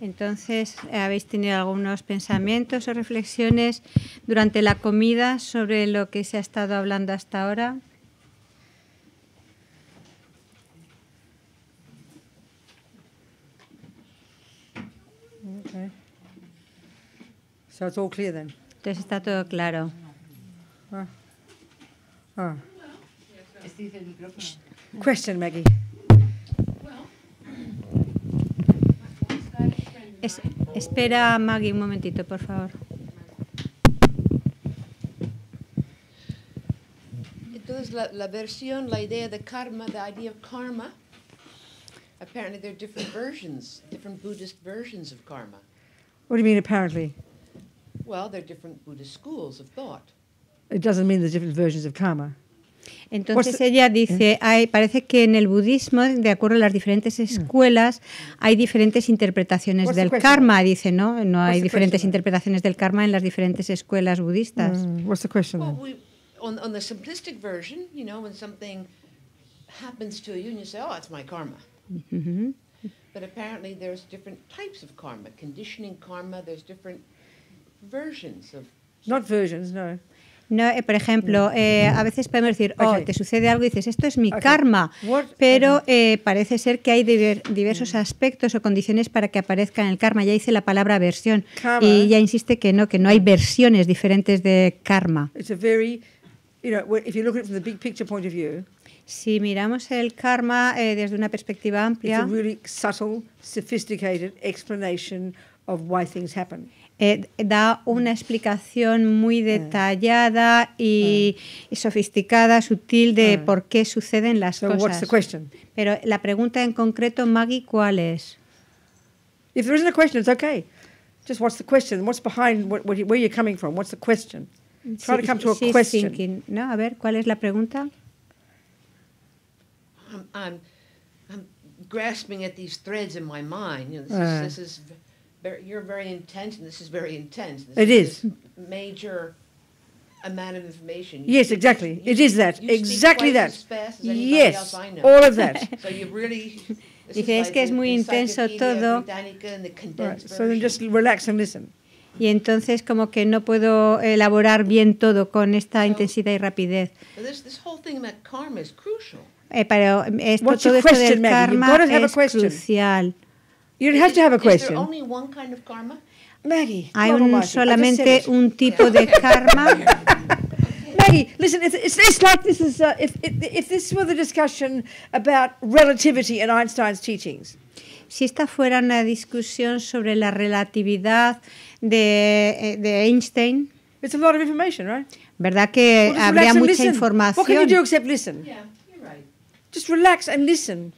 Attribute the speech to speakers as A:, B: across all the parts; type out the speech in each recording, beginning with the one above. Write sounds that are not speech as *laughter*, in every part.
A: Entonces, ¿habéis tenido algunos pensamientos o reflexiones durante la comida sobre lo que se ha estado hablando hasta ahora? Entonces está todo claro. Ah. Oh. Question, Maggie. Es, espera, Maggie, un momentito, por favor.
B: Entonces, la, la, versión, la idea de karma, the idea of karma, apparently there are different versions, different Buddhist versions of karma.
C: What do you mean, apparently?
B: Well, there are different Buddhist schools of thought.
A: It doesn't mean there's different versions of karma. Entonces ella eh? dice, hay, parece que en el budismo, de acuerdo a las diferentes mm. escuelas, hay diferentes interpretaciones del karma, dice, ¿no? No hay diferentes interpretaciones del karma en las diferentes escuelas budistas. Mm, what's the question? Well, we,
B: on, on the simplistic version, you know, when something happens to you and you say, "Oh, it's my karma." Mm -hmm. But apparently there's different types of karma, conditioning karma, there's different
C: versions of
A: Not versions, no. Eh, por ejemplo, eh, a veces podemos decir, oh, te sucede algo y dices, esto es mi karma, pero eh, parece ser que hay diversos mm. aspectos o condiciones para que aparezca en el karma. Ya hice la palabra versión y ya insiste que no, que no hay versiones diferentes de karma. si miramos el karma desde una perspectiva amplia, eh, da una explicación muy mm. detallada y, y mm. sofisticada, sutil de mm. por qué suceden las so cosas. Pero la pregunta en concreto, Maggie, ¿cuál es? If there isn't a question, it's okay. Just what's the question? What's behind what, what, where you coming from? What's the question? Try to come to a question. Thinking, ¿no? A ver, ¿cuál es la pregunta?
B: I'm, I'm, I'm grasping at these threads in my mind. You know, this, uh. is, this is very, you're very intense, and this is very intense.
C: This it is,
B: major amount of information. yes, exactly. it is that. Exactly that. yes, all of that. *laughs* so you
C: really. Dice, es que es muy intenso todo. Right.
A: So then just relax and listen. Y entonces como que no puedo elaborar bien todo con esta intensidad y rapidez. This, this whole thing about karma is crucial. Eh, pero esto, todo esto del karma es crucial. You have to have a question. Is there only one kind of karma? Maggie, hay un, solamente un tipo de karma. *laughs* Maggie, listen, it's, it's, like this is, uh, if, if, if this were the discussion about relativity and Einstein's teachings. si esta fuera una discusión sobre la relatividad de, eh, de Einstein. It's a lot of information, right? ¿Verdad que well, habría mucha información? What can you do except listen? Yeah, you're right. Just relax and listen.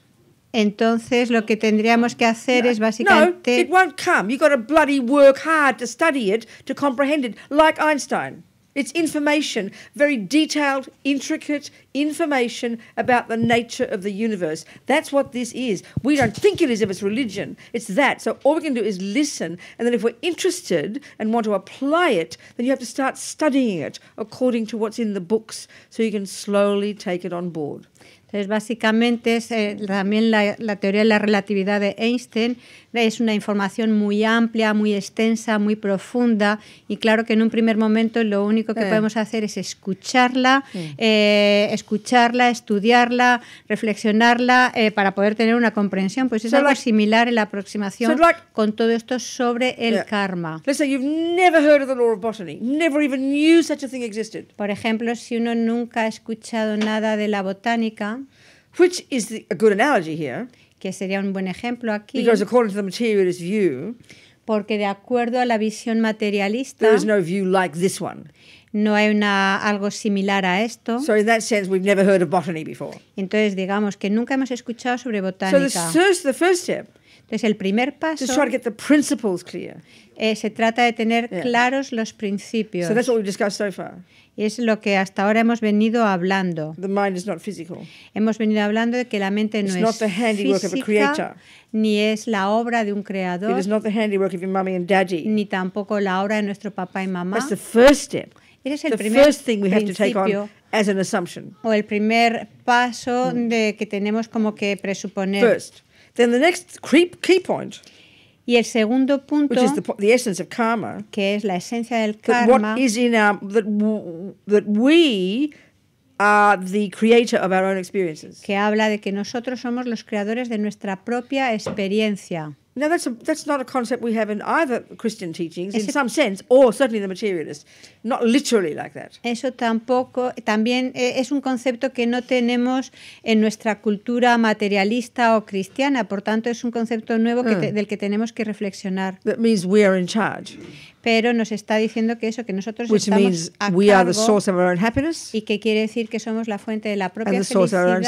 A: Entonces lo que tendríamos que hacer no, es básicamente.
C: No, it won't come. You've got to bloody work hard to study it, to comprehend it, like Einstein. It's information, very detailed, intricate information about the nature of the universe. That's what this is. We don't think it is if it's religion. It's that. So all we can do is listen. And then if we're interested and want to apply it, then you have to start studying it according to what's in the books so you can
A: slowly take it on board. Es básicamente es, eh, también la, teoría de la relatividad de Einstein es una información muy amplia, muy extensa, muy profunda y claro que en un primer momento lo único que podemos hacer es escucharla, eh, escucharla, estudiarla, reflexionarla eh, para poder tener una comprensión. Pues es algo similar en la aproximación con todo esto sobre el karma. Por ejemplo, si uno nunca ha escuchado nada de la botánica, which is a good analogy que sería un buen ejemplo aquí. porque de acuerdo a la visión materialista, no hay una, algo similar a esto. Entonces digamos que nunca hemos escuchado sobre botánica. Es el primer paso se trata de tener claros los principios. Y es lo que hasta ahora hemos venido hablando. hemos venido hablando de que la mente no es física, ni es la obra de un creador, ni tampoco la obra de nuestro papá y mamá.
C: Es el primer
A: O el primer paso mm. de que tenemos como que presuponer. Then the next key point. Y el segundo punto, which is the, the essence of karma, que es la esencia del karma, that what is in our that, that we are the creator of our own experiences. Que habla de que nosotros somos los creadores de nuestra propia experiencia. Now, that's, a, that's not a concept we have in either Christian teachings, Ese, in some sense, or certainly the materialist. Not literally like that. Eso tampoco, también eh, es un concepto que no tenemos en nuestra cultura materialista o cristiana. Por tanto, es un concepto nuevo que mm. del que tenemos que reflexionar. That means we are in charge. Pero nos está diciendo que eso, que nosotros Which estamos means we are the source of our own happiness, y que quiere decir que somos la fuente de la propia felicidad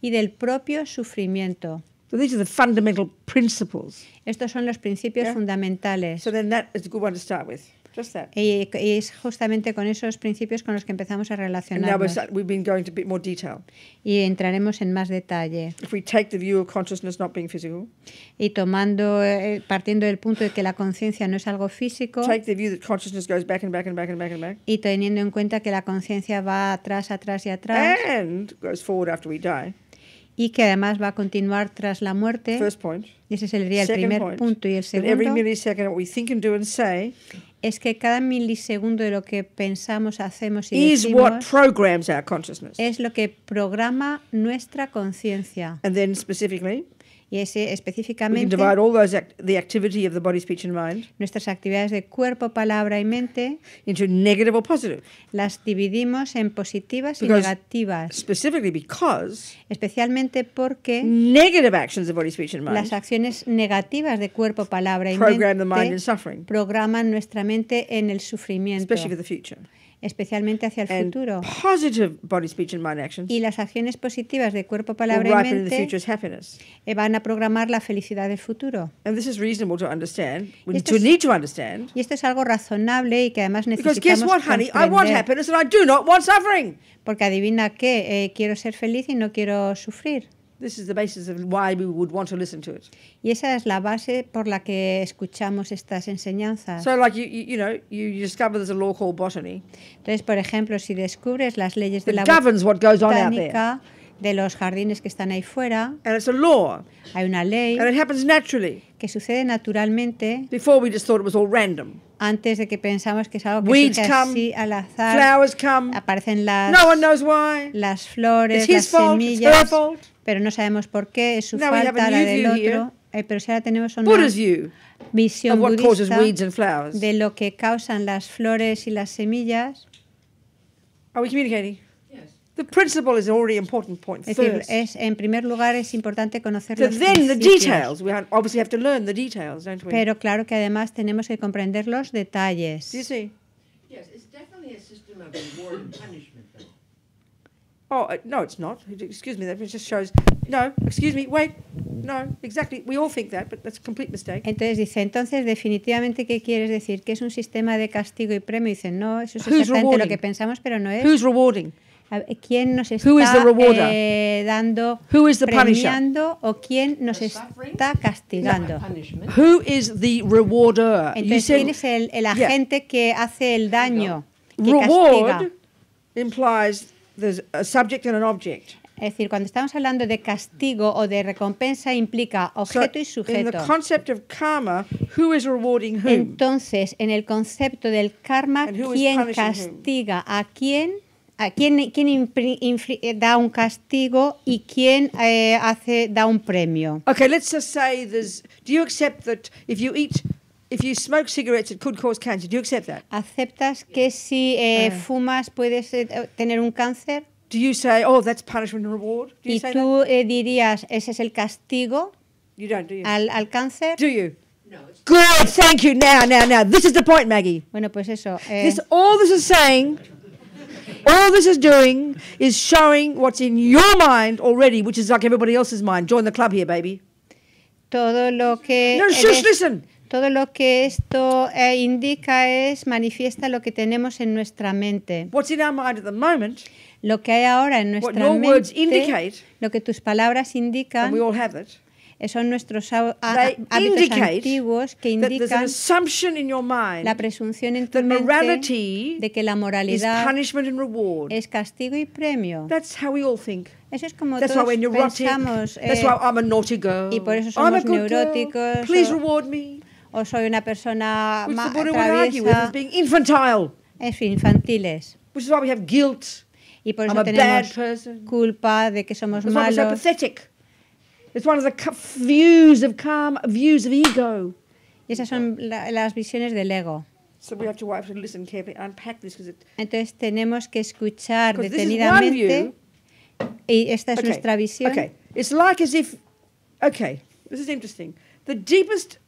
A: y del propio sufrimiento. So these are the fundamental principles. Estos son los principios yeah? fundamentales. So then that is a good one to start with. Just that. Y, y, es justamente con esos principios con los que empezamos a relacionarnos. And we've been going to a bit more detail. Y entraremos en más detalle. take the view of consciousness not being physical. Y tomando eh, partiendo del punto de que la conciencia no es algo físico. Take the view
C: that consciousness goes back and back and back and back and back.
A: Y teniendo en cuenta que la conciencia va atrás, atrás y atrás.
C: And goes forward after we die
A: y que además va a continuar tras la muerte. ese sería el primer punto.
C: Y el segundo
A: es que cada milisegundo de lo que pensamos, hacemos y decimos es lo que programa nuestra conciencia. Y ese eh, específicamente. Act the activity of the body, speech and mind, nuestras actividades de cuerpo, palabra y mente. Into negative or positive. Las dividimos en positivas because, y negativas. Specifically because especialmente porque. Negative actions of body, speech and mind, las acciones negativas de cuerpo, palabra y program mente. The mind in suffering, programan nuestra mente en el sufrimiento. Especially for the future especialmente hacia el futuro. y las acciones positivas de cuerpo, palabra y mente eh, van a programar la felicidad del futuro. Y esto es algo razonable y que además necesitamos Porque adivina qué, eh, quiero ser feliz y no quiero sufrir. This is the basis of why we would want to listen to it. Y esa es la base por la que escuchamos estas enseñanzas. So like you, you, you know, you discover there's a law called botany. Entonces, por ejemplo, si descubres las leyes de la botánica, what goes on out there de los jardines que están ahí fuera. And a law. Hay una ley. And it happens naturally. Que sucede naturalmente. Before we just thought it was all random. Antes de que pensamos que es algo que Weeds así
C: al azar.
A: come. Aparecen las no
C: one knows why.
A: las flores, las semillas. Pero no sabemos por qué, es su falta la del otro. Eh, pero si ahora tenemos una visión budista de lo que causan las flores y las semillas. Are we The principle is already important point es decir, first. Es, en primer lugar es importante conocer so los then the details. We obviously have to learn the
C: details, don't we? Pero
A: claro que además tenemos que comprender los detalles. Sí,
C: sí. Yes, it's definitely a system of reward and punishment,
A: Oh, uh, no, it's not. Excuse me, that just shows.
C: No, excuse me, wait.
A: No, exactly. We all think that, but that's a complete mistake. Entonces dice, entonces definitivamente qué quieres decir que es un sistema de castigo y premio. Dice, no, eso es exactamente lo que pensamos, pero no es. Who's rewarding? quién nos está eh, dando premiando o quién nos está castigando. Who is the rewarder? ¿quién es el, agente que hace el daño, que Reward castiga? implies there's a subject and an object. Es decir, cuando estamos hablando de castigo o de recompensa implica objeto y sujeto. Entonces, en el concepto del karma, ¿quién castiga a quién? a ah, quién, quién eh, da un castigo y quién eh, hace da un premio. Okay, let's just say there's. Do you accept that if you eat If you smoke cigarettes, it could cause cancer. Do you accept that? ¿Aceptas que si eh, ah. fumas puedes eh, tener un cáncer? Do you say, oh, that's punishment and reward? Do you ¿Y say tú eh, dirías, ese es el castigo you don't, do you? Al, al cáncer? Do you?
C: No, Good, thank you. Now, now, now. This is the point, Maggie.
A: Bueno, pues eso. Eh. This,
C: all this is saying All this is doing is showing what's in your mind already, which is like everybody else's mind. Join the club here, baby.
A: Todo lo que. No, just listen. Todo lo que esto eh, indica es manifiesta lo que tenemos en nuestra mente. What's in our mind at the moment, lo que hay ahora en nuestra what your mente. Words indicate, lo que tus palabras indican. And we all have it. Eh, son nuestros hábitos antiguos que indican la presunción en tu mente de que la moralidad es castigo y premio. Eso es como todos pensamos. Eh, That's why eh, Y por eso somos neuróticos. o, soy una persona más traviesa. Es infantiles.
C: we have guilt.
A: Y por eso tenemos culpa de que somos malos. It's one of the views of karma, views of ego. Y esas son la, las visiones del ego. So we have
C: to, have to listen carefully, unpack this, it,
A: Entonces tenemos que escuchar detenidamente. View, y esta es okay, nuestra visión. Okay. It's like as if, okay, this is interesting. The deepest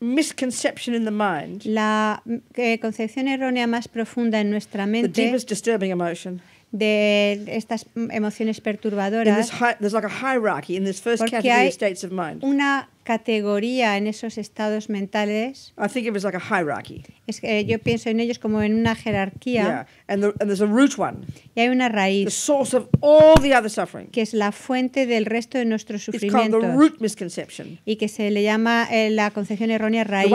A: misconception in the mind. La eh, concepción errónea más profunda en nuestra mente. The deepest
C: disturbing emotion
A: de estas emociones perturbadoras.
C: porque hay
A: Una categoría en esos estados mentales. Es que eh, yo pienso en ellos como en una jerarquía. Y hay una raíz. Que es la fuente del resto de nuestros sufrimientos. Y que se le llama eh, la concepción errónea raíz.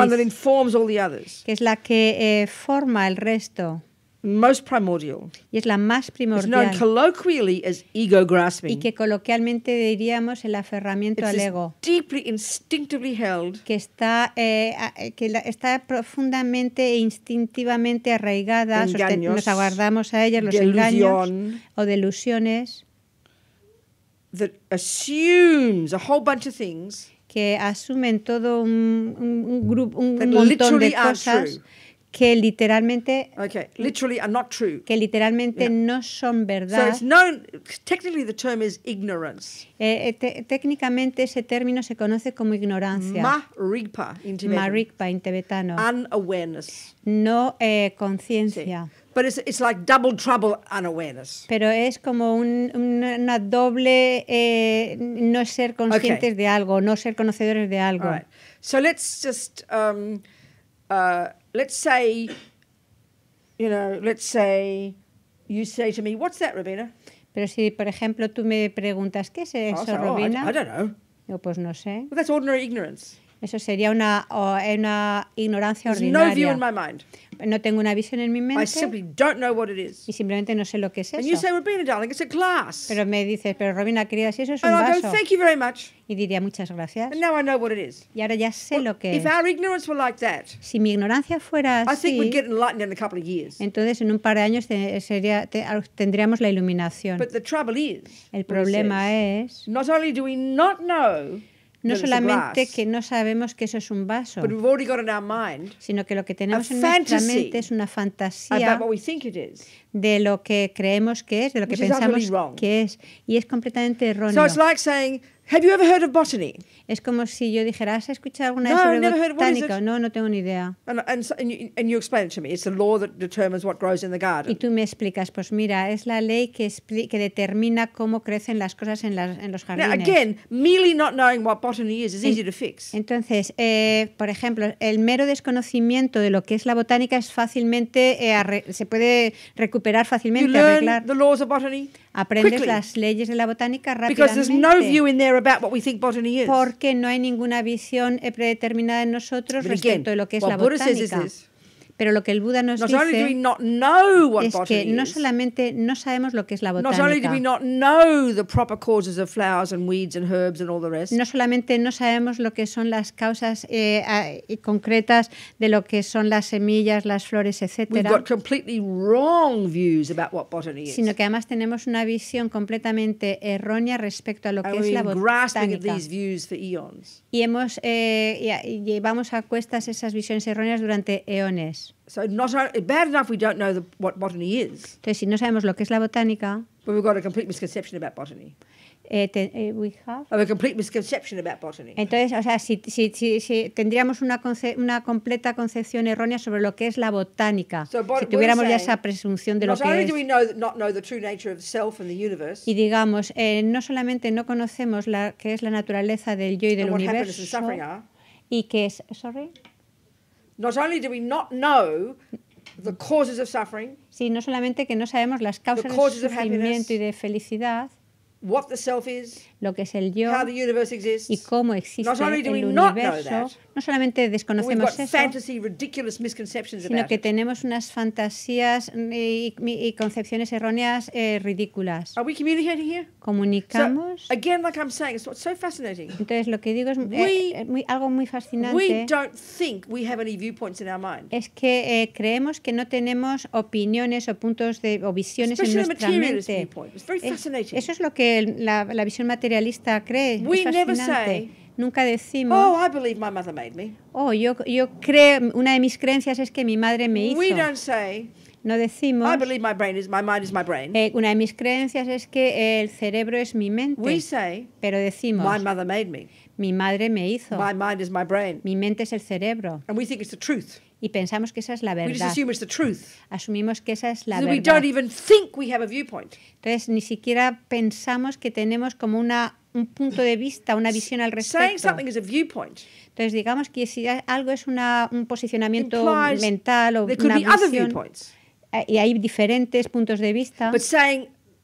A: Que es la que eh, forma el resto most primordial. Y es la más primordial. It's known colloquially
C: as ego grasping. Y que
A: coloquialmente diríamos el aferramiento It's al ego. Deeply instinctively held. Que está eh, eh que está profundamente e instintivamente arraigada, engaños, nos aguardamos a ella los engaños o delusiones.
C: That assumes a whole bunch of things.
A: Que asumen todo un, un, un grupo un montón de cosas. True que literalmente okay, literally are not true. que literalmente yeah. no son verdad. So it's known, technically the term is ignorance. Eh, eh te, técnicamente ese término se conoce como ignorancia.
C: Marigpa
A: en tibetano. tibetano. Unawareness. No eh, conciencia. Sí.
C: But it's, it's like double trouble unawareness.
A: Pero es como un, una doble eh, no ser conscientes okay. de algo, no ser conocedores de algo. All right. So
C: let's just
A: um, uh, let's say, you know, let's say you say to me, what's that, Robina? Pero si, por ejemplo, tú me preguntas, ¿qué es oh, eso, oh, Robina? I, don't know. Yo, pues no sé. Well, that's ordinary ignorance. Eso sería una, eh, una ignorancia ordinaria. No, view in my mind. no tengo una visión en mi mente. I simply don't know what it is. Y simplemente no sé lo que es eso. And you say, Robina, darling, it's a glass. Pero me dices, pero Robina, querida, si eso es un And vaso. Go, Thank you very much. Y diría muchas gracias. And now I know what it is. Y ahora ya sé well, lo que if es. Our ignorance were like that, si mi ignorancia fuera I así, think we'd get enlightened
C: in a couple of years.
A: entonces en un par de años te, sería, te, ah, tendríamos la iluminación. But the trouble is, El problema es... Not only do we not know
C: no solamente
A: que no sabemos que eso es un vaso, sino que lo que tenemos en nuestra mente es una fantasía de lo que creemos que es, de lo que pensamos que es, y es completamente erróneo. Have you ever heard of botany? Es como si yo dijera, ¿has escuchado alguna vez no, sobre never heard, botánica? No, no tengo ni idea. And, and, so, and, you, and you explain it to me. It's the law that determines what grows in the garden. Y tú me explicas, pues mira, es la ley que, que determina cómo crecen las cosas en, las, en los jardines. Now, again, merely not knowing what botany is is easy to fix. Entonces, eh, por ejemplo, el mero desconocimiento de lo que es la botánica es fácilmente eh, se puede recuperar fácilmente, you learn arreglar. The laws of botany? Aprendes las leyes de la botánica rápidamente. Porque no hay ninguna visión predeterminada en nosotros respecto de lo que es la botánica. Pero lo que el Buda nos dice es que no solamente no sabemos lo que es la botánica. No solamente no sabemos lo que son las causas eh, concretas de lo que son las semillas, las flores, etcétera. Sino que además tenemos una visión completamente errónea respecto a lo que es la botánica. Y hemos eh, llevamos a cuestas esas visiones erróneas durante eones. So not bad enough we don't know the, what botany is. Entonces, si no sabemos lo que es la botánica, but we've got a complete
C: misconception about botany.
A: Eh, te, eh, we have.
C: a complete misconception about botany.
A: Entonces, o sea, si, si, si, si tendríamos una, conce una completa concepción errónea sobre lo que es la botánica, so, si tuviéramos ya esa presunción de lo que es.
C: Know, know
A: y digamos, eh, no solamente no conocemos la que es la naturaleza del yo y del universo, y que es, sorry.
C: Not only do we not know
A: the causes of suffering, sino no solamente que no sabemos las causas de sufrimiento y de felicidad, what the self is, lo que es el yo y cómo existe el universo, no solamente desconocemos eso, sino que tenemos unas fantasías y, concepciones erróneas ridículas. ¿Comunicamos? Entonces, lo que digo es eh, eh, muy, algo muy fascinante. Es que eh, creemos que no tenemos opiniones o puntos de, o visiones en nuestra mente. eso es lo que la visión material materialista cree. We es fascinante. Never say, Nunca decimos. Oh, I
C: believe my mother made me.
A: Oh, yo, yo creo. Una de mis creencias es que mi madre me hizo. We don't say, no decimos. I believe my brain is, my mind is my brain. Eh, una de mis creencias es que el cerebro es mi mente. We say, pero decimos. My mother made me. Mi madre me hizo. My mind is my brain. Mi mente es el cerebro. And we think it's the truth y pensamos que esa es la verdad. Asumimos que esa es la verdad. Entonces ni siquiera pensamos que tenemos como una un punto de vista, una visión al respecto. Entonces digamos que si algo es una, un posicionamiento mental o una visión, eh, y hay diferentes puntos de vista.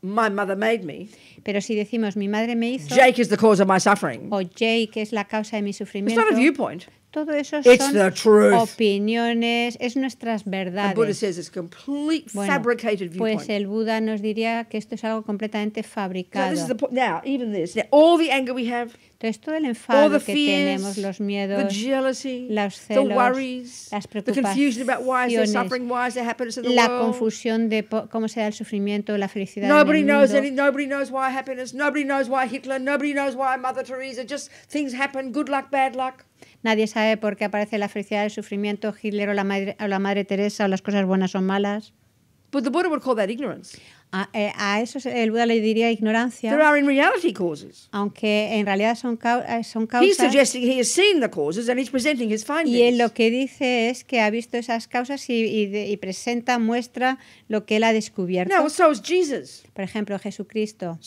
A: my mother made me. Pero si decimos mi madre me hizo. Jake is
C: the cause of my suffering.
A: O Jake es la causa de mi sufrimiento. It's not a viewpoint. Todo eso it's son the truth. opiniones, es nuestras verdades. Buddha says it's complete bueno, fabricated viewpoint. Pues el Buda nos diría que esto es algo completamente fabricado. Now, this is the, now even this. Now, all the anger we have. Entonces, todo el enfado que tenemos, los miedos, jealousy, los celos, worries, las preocupaciones, la confusión de cómo se da el sufrimiento, la felicidad nobody knows Any, nobody
C: knows why happiness, nobody knows why Hitler, nobody knows why Mother Teresa, just things happen, good luck,
A: bad luck. Nadie sabe por qué aparece la felicidad, el sufrimiento, Hitler o la madre, o la madre Teresa o las cosas buenas o malas. But the Buddha would call that ignorance. Eh, a, eso el Buda le diría ignorancia. Aunque en realidad son, eh, causas. Y él lo que dice es que ha visto esas causas y, presenta, muestra lo que él ha descubierto. Por ejemplo, Jesucristo.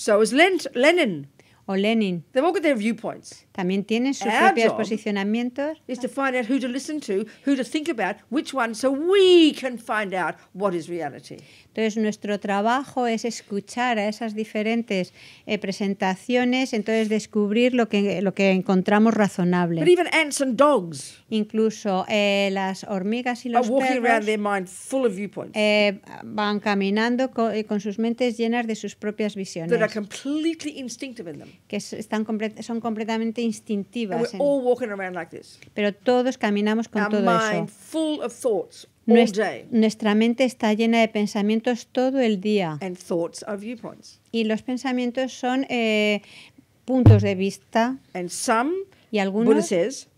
A: Lenin o Lenin. They've all got their viewpoints. También tienen sus Our propios posicionamientos. Is to find out who to listen to, who to think about, which one, so we can find out what is reality. Entonces nuestro trabajo es escuchar a esas diferentes eh, presentaciones, entonces descubrir lo que lo que encontramos razonable. But even ants and dogs incluso eh, las hormigas y los perros eh, van caminando eh, con, sus mentes llenas de sus propias visiones que están son completamente instintivas pero todos caminamos con todo eso nuestra, mente está llena de pensamientos todo el día y los pensamientos son puntos de vista y algunos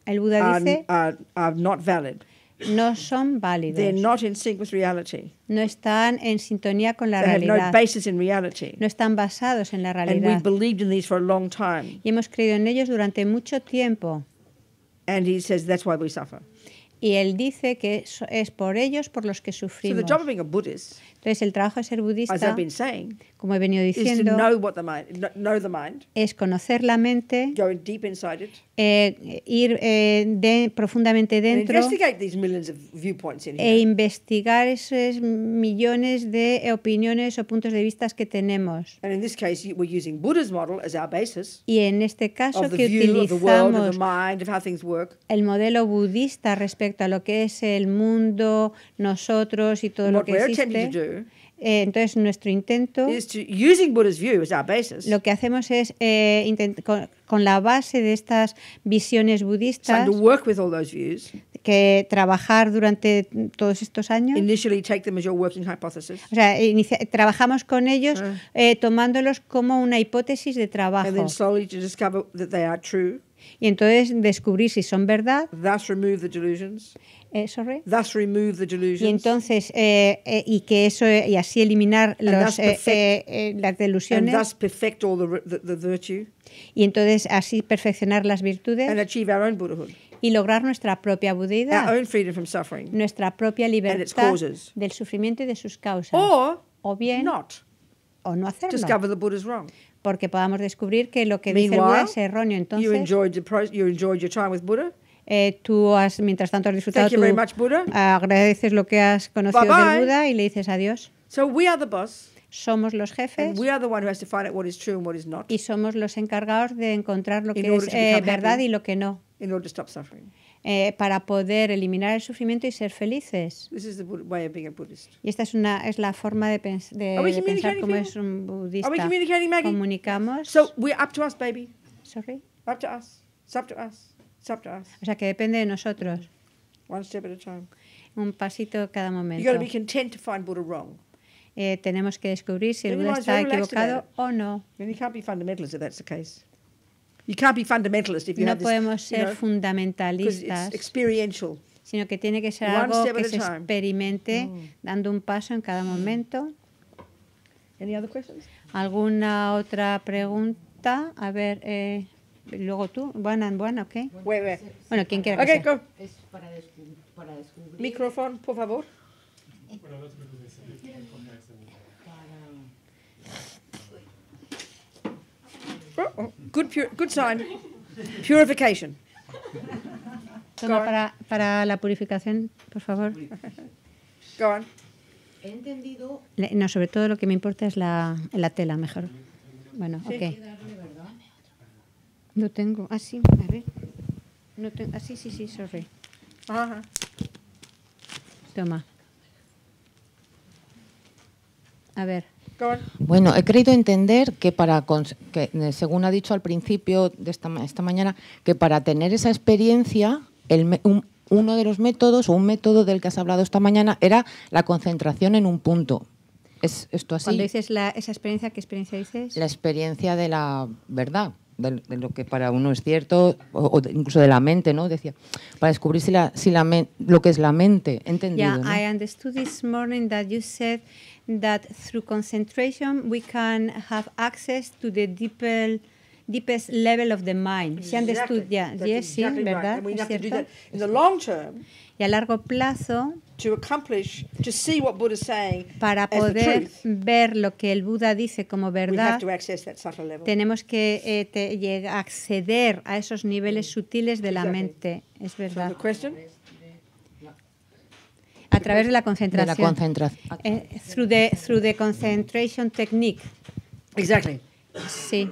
A: el Buda are, dice
C: are, uh, are not valid. no son válidos. They're not in sync with reality.
A: No están en sintonía con la They realidad. Have no, basis in reality. no están basados en la realidad. And we believed in these for a long time. Y hemos creído en ellos durante mucho tiempo. And he says that's why we suffer. Y él dice que es por ellos por los que sufrimos. So the job of being a Buddhist entonces, el trabajo de ser budista, como he venido diciendo, es conocer la mente, eh, ir eh, de, profundamente dentro e investigar esos millones de opiniones o puntos de vista que tenemos. y en este caso que utilizamos el modelo budista respecto a lo que es el mundo, nosotros y todo lo que existe. Eh, entonces nuestro intento lo que hacemos es eh, con, la base de estas visiones budistas que trabajar durante todos estos años. O sea, trabajamos con ellos ah. eh, tomándolos como una hipótesis de trabajo. Y entonces descubrir si son verdad. Thus remove the delusions. Eh, sorry. Thus remove the delusions. Y entonces eh, eh, y que eso eh, y así eliminar los, eh, perfect, eh, las delusiones. And thus perfect all the,
C: the, the virtue.
A: Y entonces así perfeccionar las virtudes.
C: And achieve our own
A: Buddhahood y lograr nuestra propia budeidad, nuestra propia libertad And its causes. del sufrimiento y de sus causas. Or o bien, not. o no hacerlo porque podamos descubrir que lo que dice el Buda es erróneo. Entonces, eh, tú has, mientras tanto has disfrutado, Thank you very agradeces lo que has conocido bye del Buda y le dices adiós. somos los jefes y somos los encargados de encontrar lo que es eh, verdad y lo que no eh, para poder eliminar el sufrimiento y ser felices. This is
C: the way of being a
A: Y esta es, una, es la forma de, pens de, de pensar como es un budista.
C: Comunicamos. So we're up to us, baby. Sorry. Up to us. It's up to us. It's up to us.
A: O sea que depende de nosotros.
C: One step at a time.
A: Un pasito cada momento. You've got to be
C: content to find Buddha wrong.
A: Eh, tenemos que descubrir si el Buda está equivocado
C: o no. And you can't be fundamentalist if that's the case
A: no
C: podemos ser
A: fundamentalistas, sino que tiene que ser algo que se experimente mm. dando un paso en cada momento. ¿Alguna otra pregunta? A ver, eh, luego tú, buena, buena, ok. Bueno, quien quiera. Okay, que
C: Micrófono, por favor. Good, good sign. Purification.
A: Toma para, para la purificación, por favor. Go on. He entendido. No, sobre todo lo que me importa es la, la tela, mejor. Bueno, ok. No tengo. Ah, sí, a ver. No tengo. Ah, sí, sí, sí, sorry. Ajá. Toma. A ver. Bueno, he creído entender que para, eh, según ha dicho al principio de esta, esta mañana, que para tener esa experiencia, el, uno de los métodos o un método del que has hablado esta mañana era la concentración en un punto. ¿Es esto así? dices esa experiencia, ¿qué experiencia dices? La experiencia de la verdad de, lo que para uno es cierto, o, incluso de la mente, ¿no? Decía, para descubrir si la, si la lo que es la mente, entendido. Yeah, ¿no? I understood this morning that you said that through concentration we can have access to the deeper deepest level of the mind. Se han de estudiar, sí, ¿verdad? y a largo plazo, to accomplish,
C: to see what Buddha saying
A: para poder as the truth, ver lo que el Buda dice como verdad, tenemos que eh, te, llegar, acceder a esos niveles mm. sutiles de la exactly. mente. Es verdad. So
C: a través de la concentración. De la concentración.
A: Eh, through, the, through the concentration technique. Exactly. Sí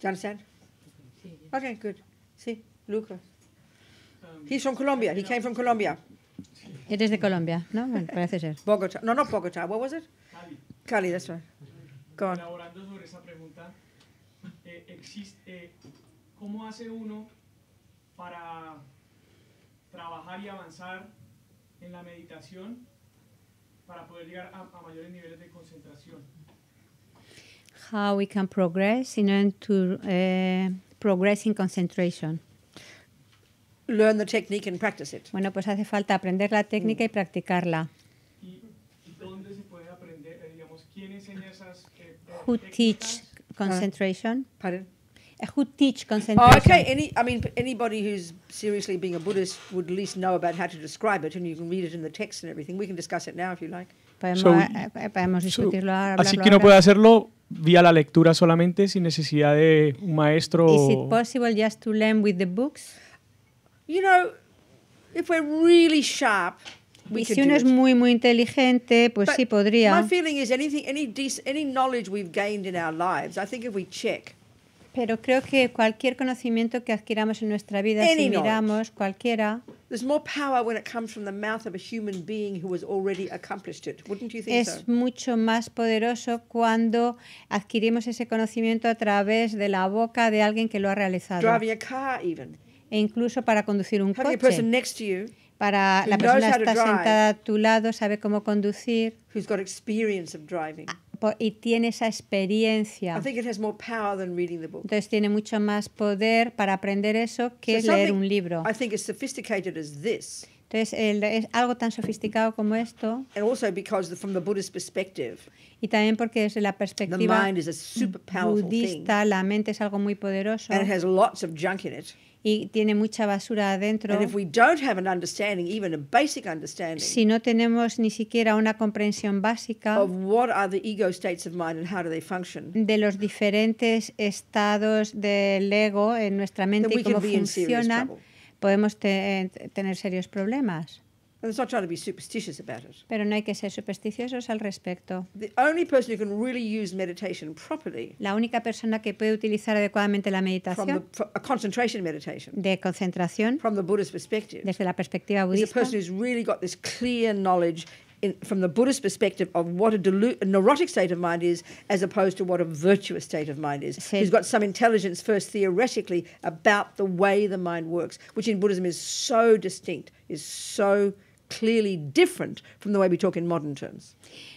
A: you
C: Sí. Okay, good. See, Lucas. Um, He's from Colombia. He came from Colombia.
A: Eres de Colombia,
C: ¿no? parece ser. *laughs* Bogotá. No, no Bogotá. What was it? Cali. Cali, that's right. Go on. Elaborando
B: sobre esa pregunta, eh, existe, eh, ¿cómo hace uno para trabajar y avanzar en la meditación para poder llegar a, a mayores niveles de concentración?
A: how we can progress in order to uh, progress in concentration. Learn the technique and practice it. Bueno, pues hace falta aprender la técnica mm. y practicarla.
B: ¿Y, uh,
A: Who teach concentration? Uh, pardon? who teach concentration? Oh, okay. Any,
C: I mean, anybody who's seriously being a Buddhist would at least know about how to describe it, and you can read it in the text and everything.
A: We can discuss it now if you like. Eh, eh, podemos, so, eh, podemos discutirlo so, Así que no ahora. puede
B: hacerlo vía la lectura solamente, sin necesidad de un maestro. Is it
A: possible just to learn with the books? You know, if we're really sharp, we si uno es muy muy inteligente, pues But sí podría. My feeling is anything, any, any knowledge we've gained in our lives, I think if we check. Pero creo que cualquier conocimiento que adquiramos en nuestra vida, si miramos cualquiera, es mucho más poderoso cuando adquirimos ese conocimiento a través de la boca de alguien que lo ha realizado. E incluso para conducir un coche. para la persona que está sentada a tu lado, sabe cómo conducir, got experience of driving y tiene esa experiencia. Entonces tiene mucho más poder para aprender eso que leer un libro. Entonces es algo tan sofisticado como esto. Y también porque desde la perspectiva budista la mente es algo muy poderoso y tiene mucha basura adentro. Si no tenemos ni siquiera una comprensión básica de los diferentes estados del ego en nuestra mente y cómo funcionan, podemos tener serios problemas.
C: Let's not try to be superstitious
A: about it. Pero no hay que ser supersticiosos al respecto.
C: The only person who can really use meditation
A: properly. La única persona que puede utilizar adecuadamente la meditación. From the, a concentration meditation. De concentración. From the Buddhist perspective. Desde la perspectiva budista. Is a person who's really got this clear knowledge
C: in, from the Buddhist perspective of what a, delu- a neurotic state of mind is as opposed to what a virtuous state of mind is. Sí. Who's got some intelligence first theoretically about the way the mind works, which in Buddhism is so distinct, is so clearly different from the way we talk in modern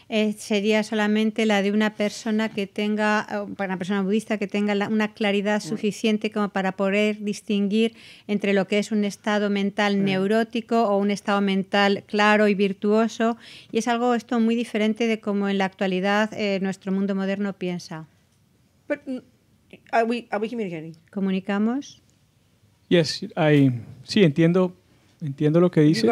A: eh, sería solamente la de una persona que tenga, para una persona budista que tenga una claridad suficiente como para poder distinguir entre lo que es un estado mental neurótico o un estado mental claro y virtuoso. Y es algo esto muy diferente de como en la actualidad eh, nuestro mundo moderno piensa. Mm, ¿Comunicamos? Yes,
B: I, sí, entiendo Entiendo lo que dices.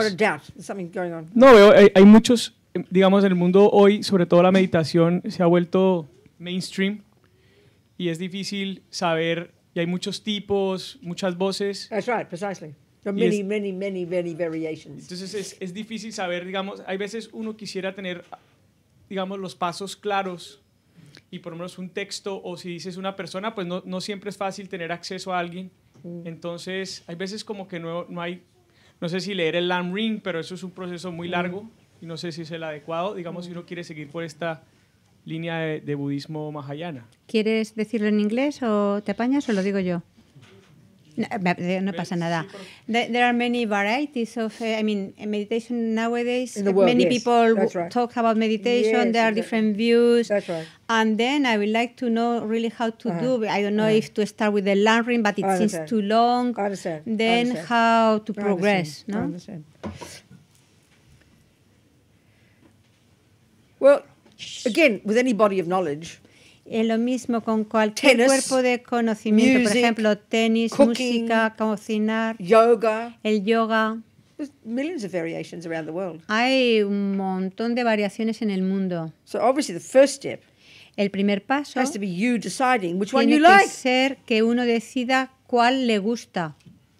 B: No, veo, hay, muchos, digamos, en el mundo hoy, sobre todo la meditación se ha vuelto mainstream y es difícil saber, y hay muchos tipos, muchas voces. That's
C: right, Entonces
B: es, es difícil saber, digamos, hay veces uno quisiera tener, digamos, los pasos claros y por lo menos un texto o si dices una persona, pues no, no siempre es fácil tener acceso a alguien. Mm. Entonces, hay veces como que no, no hay no sé si leer el LAM ring, pero eso es un proceso muy mm. largo y no sé si es el adecuado, digamos, si mm. uno quiere seguir por esta línea de, budismo mahayana.
A: ¿Quieres decirlo en inglés o te apañas o lo digo yo? No, eh, eh, no pasa nada. There are many varieties of, uh, I mean, meditation nowadays. World, many yes. people right. talk about meditation. Yes, there are different views. That's right. And then I would like to know really how to uh-huh. do. I don't know uh-huh. if to start with the learning, but it seems too long. I understand. Then understand. how to progress, I understand. no? I understand. Well, again, with any body of knowledge, Es lo mismo con cualquier cuerpo de conocimiento, por ejemplo, tenis, música, cocinar, yoga, el yoga. Hay un montón de variaciones en el mundo. el primer paso
C: tiene que
A: ser que uno decida cuál le gusta.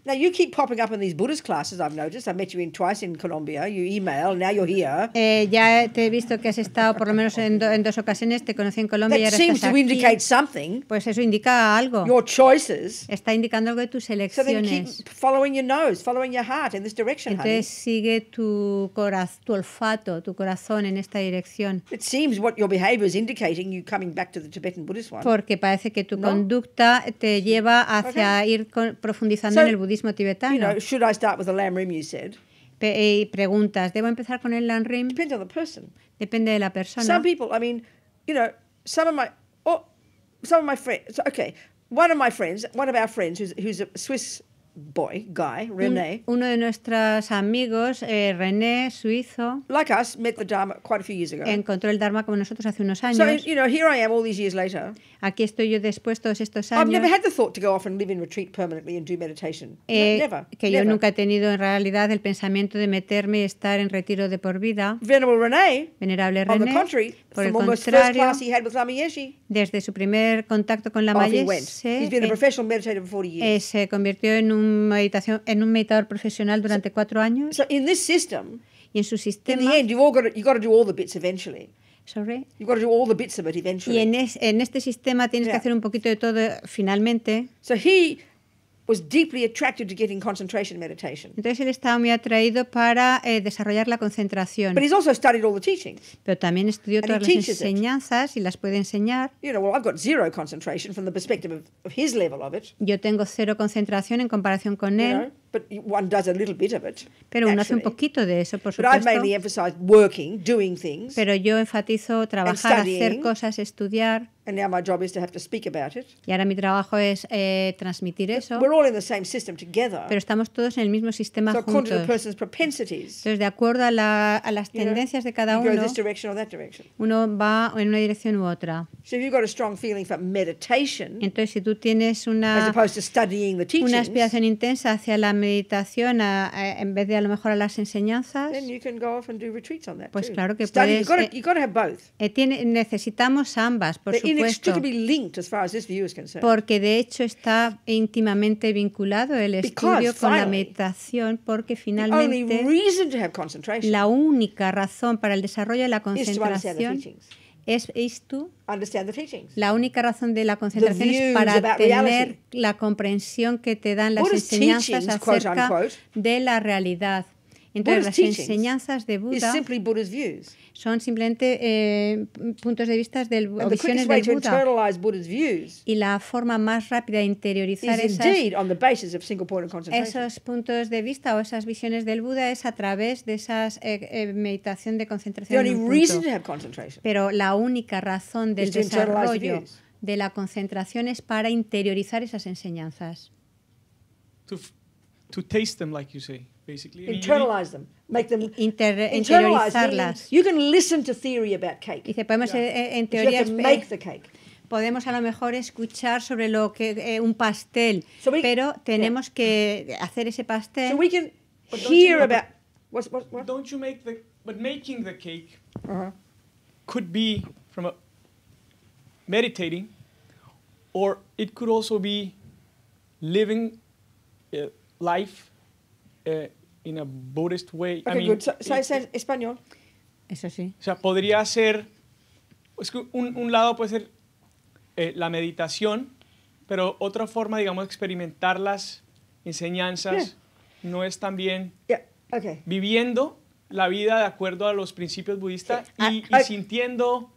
C: Now you keep popping up in these Buddhist classes. I've noticed. I met you in twice in Colombia. You email. Now you're here.
A: Eh, ya te he visto que has estado por lo menos en, do, en dos ocasiones. Te conocí en Colombia That y ahora seems estás to aquí. Indicate something. Pues eso indica algo. Your choices. Está indicando algo de tus elecciones. So
C: keep following your nose, following your heart in this direction, honey. Entonces
A: sigue tu coraz tu olfato, tu corazón en esta dirección. It seems what your behavior is indicating you coming back to the Tibetan Buddhist one. Porque parece que tu no? conducta te lleva hacia okay. ir con, profundizando so, en el budismo. budismo tibetano. You know, should I start with the Lam Rim, you said? Pe eh, preguntas, ¿debo empezar con el Lam Rim? Depends on the person. Depende de la persona. Some
C: people, I mean, you know, some of my, oh, some of my friends, okay, one of my friends, one of our friends who's, who's a Swiss
A: uno de nuestros amigos, eh, René, suizo. Encontró el Dharma como nosotros hace unos años. Aquí estoy yo después todos estos años. Que yo nunca he tenido en realidad el pensamiento de meterme y estar en retiro de por vida. Venerable René. Venerable por el contrario, desde su primer contacto con la Yeshe,
C: eh, eh,
A: se convirtió en un un, meditación, en un meditador profesional durante cuatro años. So in this system, y en su sistema. In the end, you've all got to, you've got to do all the bits eventually. Sorry.
C: You've got to do all the bits of it eventually. Y en,
A: es, en este sistema tienes yeah. que hacer un poquito de todo finalmente. So he was deeply attracted to getting concentration meditation. Entonces él estaba muy atraído para eh, desarrollar la concentración. But he's also studied all the teachings. Pero también estudió todas las enseñanzas it. y las puede enseñar. You know, well, I've got zero concentration from the perspective of, of his level of it. Yo tengo cero concentración en comparación con you él. Know? Pero uno hace un poquito de eso, por supuesto. Pero yo enfatizo trabajar, hacer cosas, estudiar. Y ahora mi trabajo es eh, transmitir eso. Pero estamos todos en el mismo sistema juntos.
C: Entonces,
A: de acuerdo a, las tendencias de cada uno, uno va en una dirección u otra. Entonces, si tú tienes una, una aspiración intensa hacia la meditación en vez de a lo mejor a las enseñanzas, pues claro que puedes. Eh, eh, tiene, necesitamos ambas, por supuesto. porque de hecho está íntimamente vinculado el estudio con la meditación, porque finalmente la única razón para el desarrollo de la concentración es, la única razón de la concentración es para tener la comprensión que te dan las enseñanzas acerca de la realidad. Entonces, las enseñanzas de Buda son simplemente eh, puntos de vista del, visiones del Buda. Y la forma más rápida de interiorizar esas, esos puntos de vista o esas visiones del Buda es a través de esa eh, eh, meditación de concentración. Pero la única razón del desarrollo de la concentración es para interiorizar esas enseñanzas.
B: to taste them, basically. internalize
A: them, make them Inter internalize You can listen to theory about cake. Dice, podemos yeah. Eh, en teoría make the cake. Podemos a lo mejor escuchar sobre lo que eh, un pastel, so we, pero tenemos yeah. que hacer ese pastel. So we can hear about
B: what's, what, what? Don't you make the but making the cake
A: uh -huh. could be from
B: a, meditating, or it could also be living uh, life uh, in a Buddhist way. español. Es así. O sea, podría ser. Es que un, lado puede ser eh, la meditación, pero otra forma, digamos, de experimentar las enseñanzas hmm. no es también viviendo la vida de acuerdo a los principios budistas y, y, sintiendo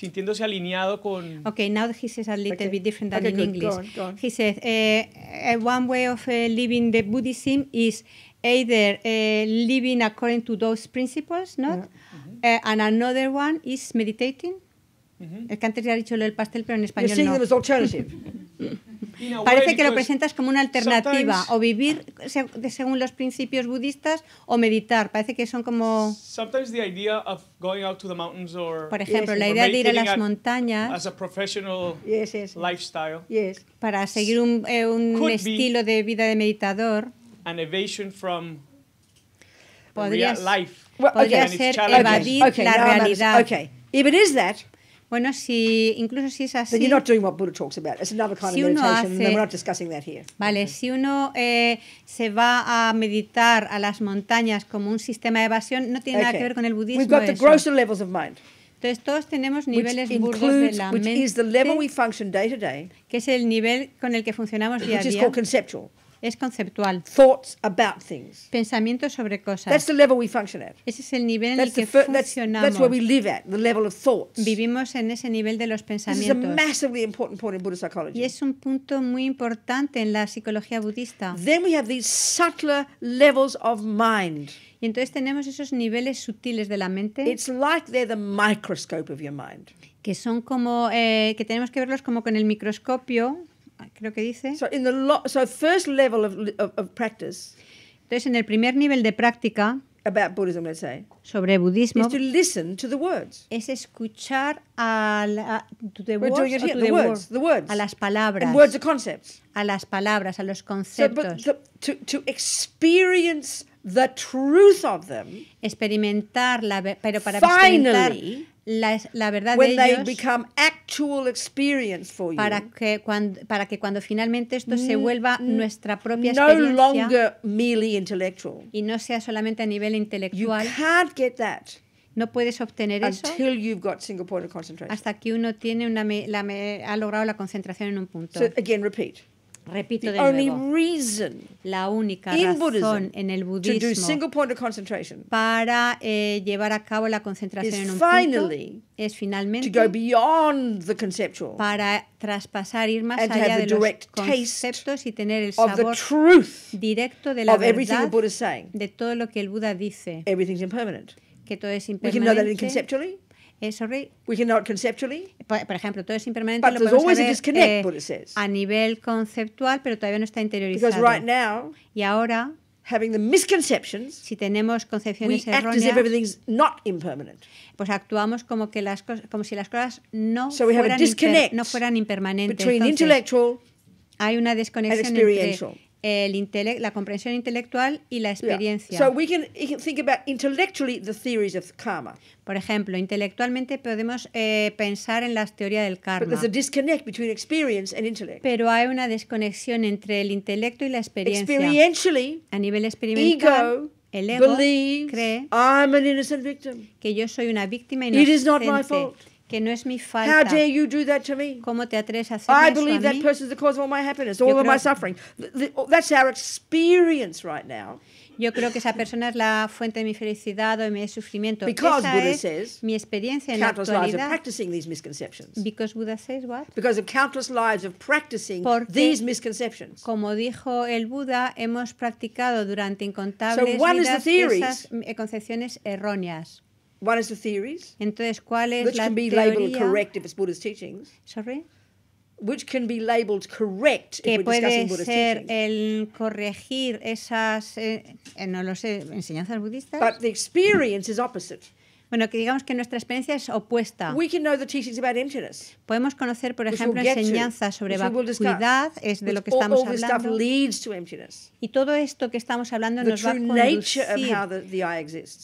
B: sintiéndose alineado con.
A: Okay, now he says a little bit different than in English. He says uh, one way of eh, living the Buddhism is either living according to those principles, not, mm-hmm. and another one is meditating. Mm-hmm. El que ya ha dicho lo del pastel, pero en español You're no. Them as
C: alternative. *laughs*
A: Parece que lo pues, presentas como una alternativa, o vivir según los principios budistas o meditar. Parece que son como...
B: Por ejemplo, la idea de ir a las montañas
A: para seguir un, eh, estilo de vida de meditador podría, ser evadir la realidad. it is that bueno, si incluso si es así. si uno Vale, eh, si uno se va a meditar a las montañas como un sistema de evasión, no tiene nada que ver con el budismo. got the grosser
C: levels of mind.
A: Entonces todos tenemos niveles burdos de la mente, que es el nivel con el que funcionamos día a día, es conceptual. Thoughts about things. Pensamientos sobre cosas. That's the level we function at. Ese es el nivel en that's el que funcionamos. That's, that's where we live at, the level of thoughts. Vivimos en ese nivel de los pensamientos. This is a massively important point in Buddhist psychology. Y es un punto muy importante en la psicología budista. Then we have these subtler levels of mind. Y entonces tenemos esos niveles sutiles de la mente. It's like they're the microscope of your mind. Que son como eh, que tenemos que verlos como con el microscopio creo que dice. So in the so first level of, of, of practice. Entonces en el primer nivel de práctica about Buddhism, let's say, sobre budismo is to listen to the words. es escuchar a, la, to the words, here, to the, the, words, the words, a las palabras, and words are concepts, a las palabras, a los conceptos. So, the, to, to experience the truth of them, experimentar la, pero para finally, experimentar la, verdad de ellos para que cuando para que cuando finalmente esto se mm, vuelva mm. nuestra propia experiencia y no sea solamente a nivel intelectual no puedes obtener eso hasta que uno tiene una ha logrado la concentración en un punto Repito de nuevo. la única razón en el budismo para eh, llevar a cabo la concentración en un punto es finalmente para traspasar, ir más allá de los conceptos y tener el sabor directo de la verdad de todo lo que el Buda dice. Que todo es impermanente. Eh, sorry. We cannot conceptually. Por, por ejemplo, todo es impermanente. Lo podemos saber, eh, a nivel conceptual, pero todavía no está interiorizado. Because right now, y ahora having the misconceptions, si tenemos concepciones we erróneas, act as if everything's not impermanent. pues actuamos como que las cosas, como si las cosas no, so fueran, no fueran impermanentes. Between Entonces, intellectual hay una desconexión entre el la comprensión intelectual y la experiencia. Por ejemplo, intelectualmente podemos eh, pensar en las teorías del karma. Pero hay una desconexión entre el intelecto y la experiencia. a nivel experimental, el ego cree I'm an innocent victim. que yo soy una víctima inocente. It is not my que no es mi falta. How dare you do that to me? ¿Cómo te atreves a hacer I eso believe a mí? that person is the cause of all my happiness, all of my suffering. Oh, that's our experience right now. Yo creo que esa persona es la fuente de mi felicidad o de mi sufrimiento. Because esa Buddha es says, mi experiencia en Countless lives of
C: practicing these misconceptions.
A: Because Buddha says what? Because of countless lives of practicing Porque- these misconceptions. Como dijo el Buda, hemos practicado durante incontables So vidas esas eh, concepciones erróneas. One is the theories. Entonces, ¿cuál es which la can be teoría? labeled correct if it's Buddha's teachings. Sorry. Which can be labeled correct if we're discussing Buddha's ser teachings. el corregir esas eh, eh, no lo sé enseñanzas budistas. But the experience is opposite. Bueno, que digamos que nuestra experiencia es opuesta. Podemos conocer, por ejemplo, enseñanzas sobre vacuidad, es de lo que estamos hablando. Y todo esto que estamos hablando nos va a conducir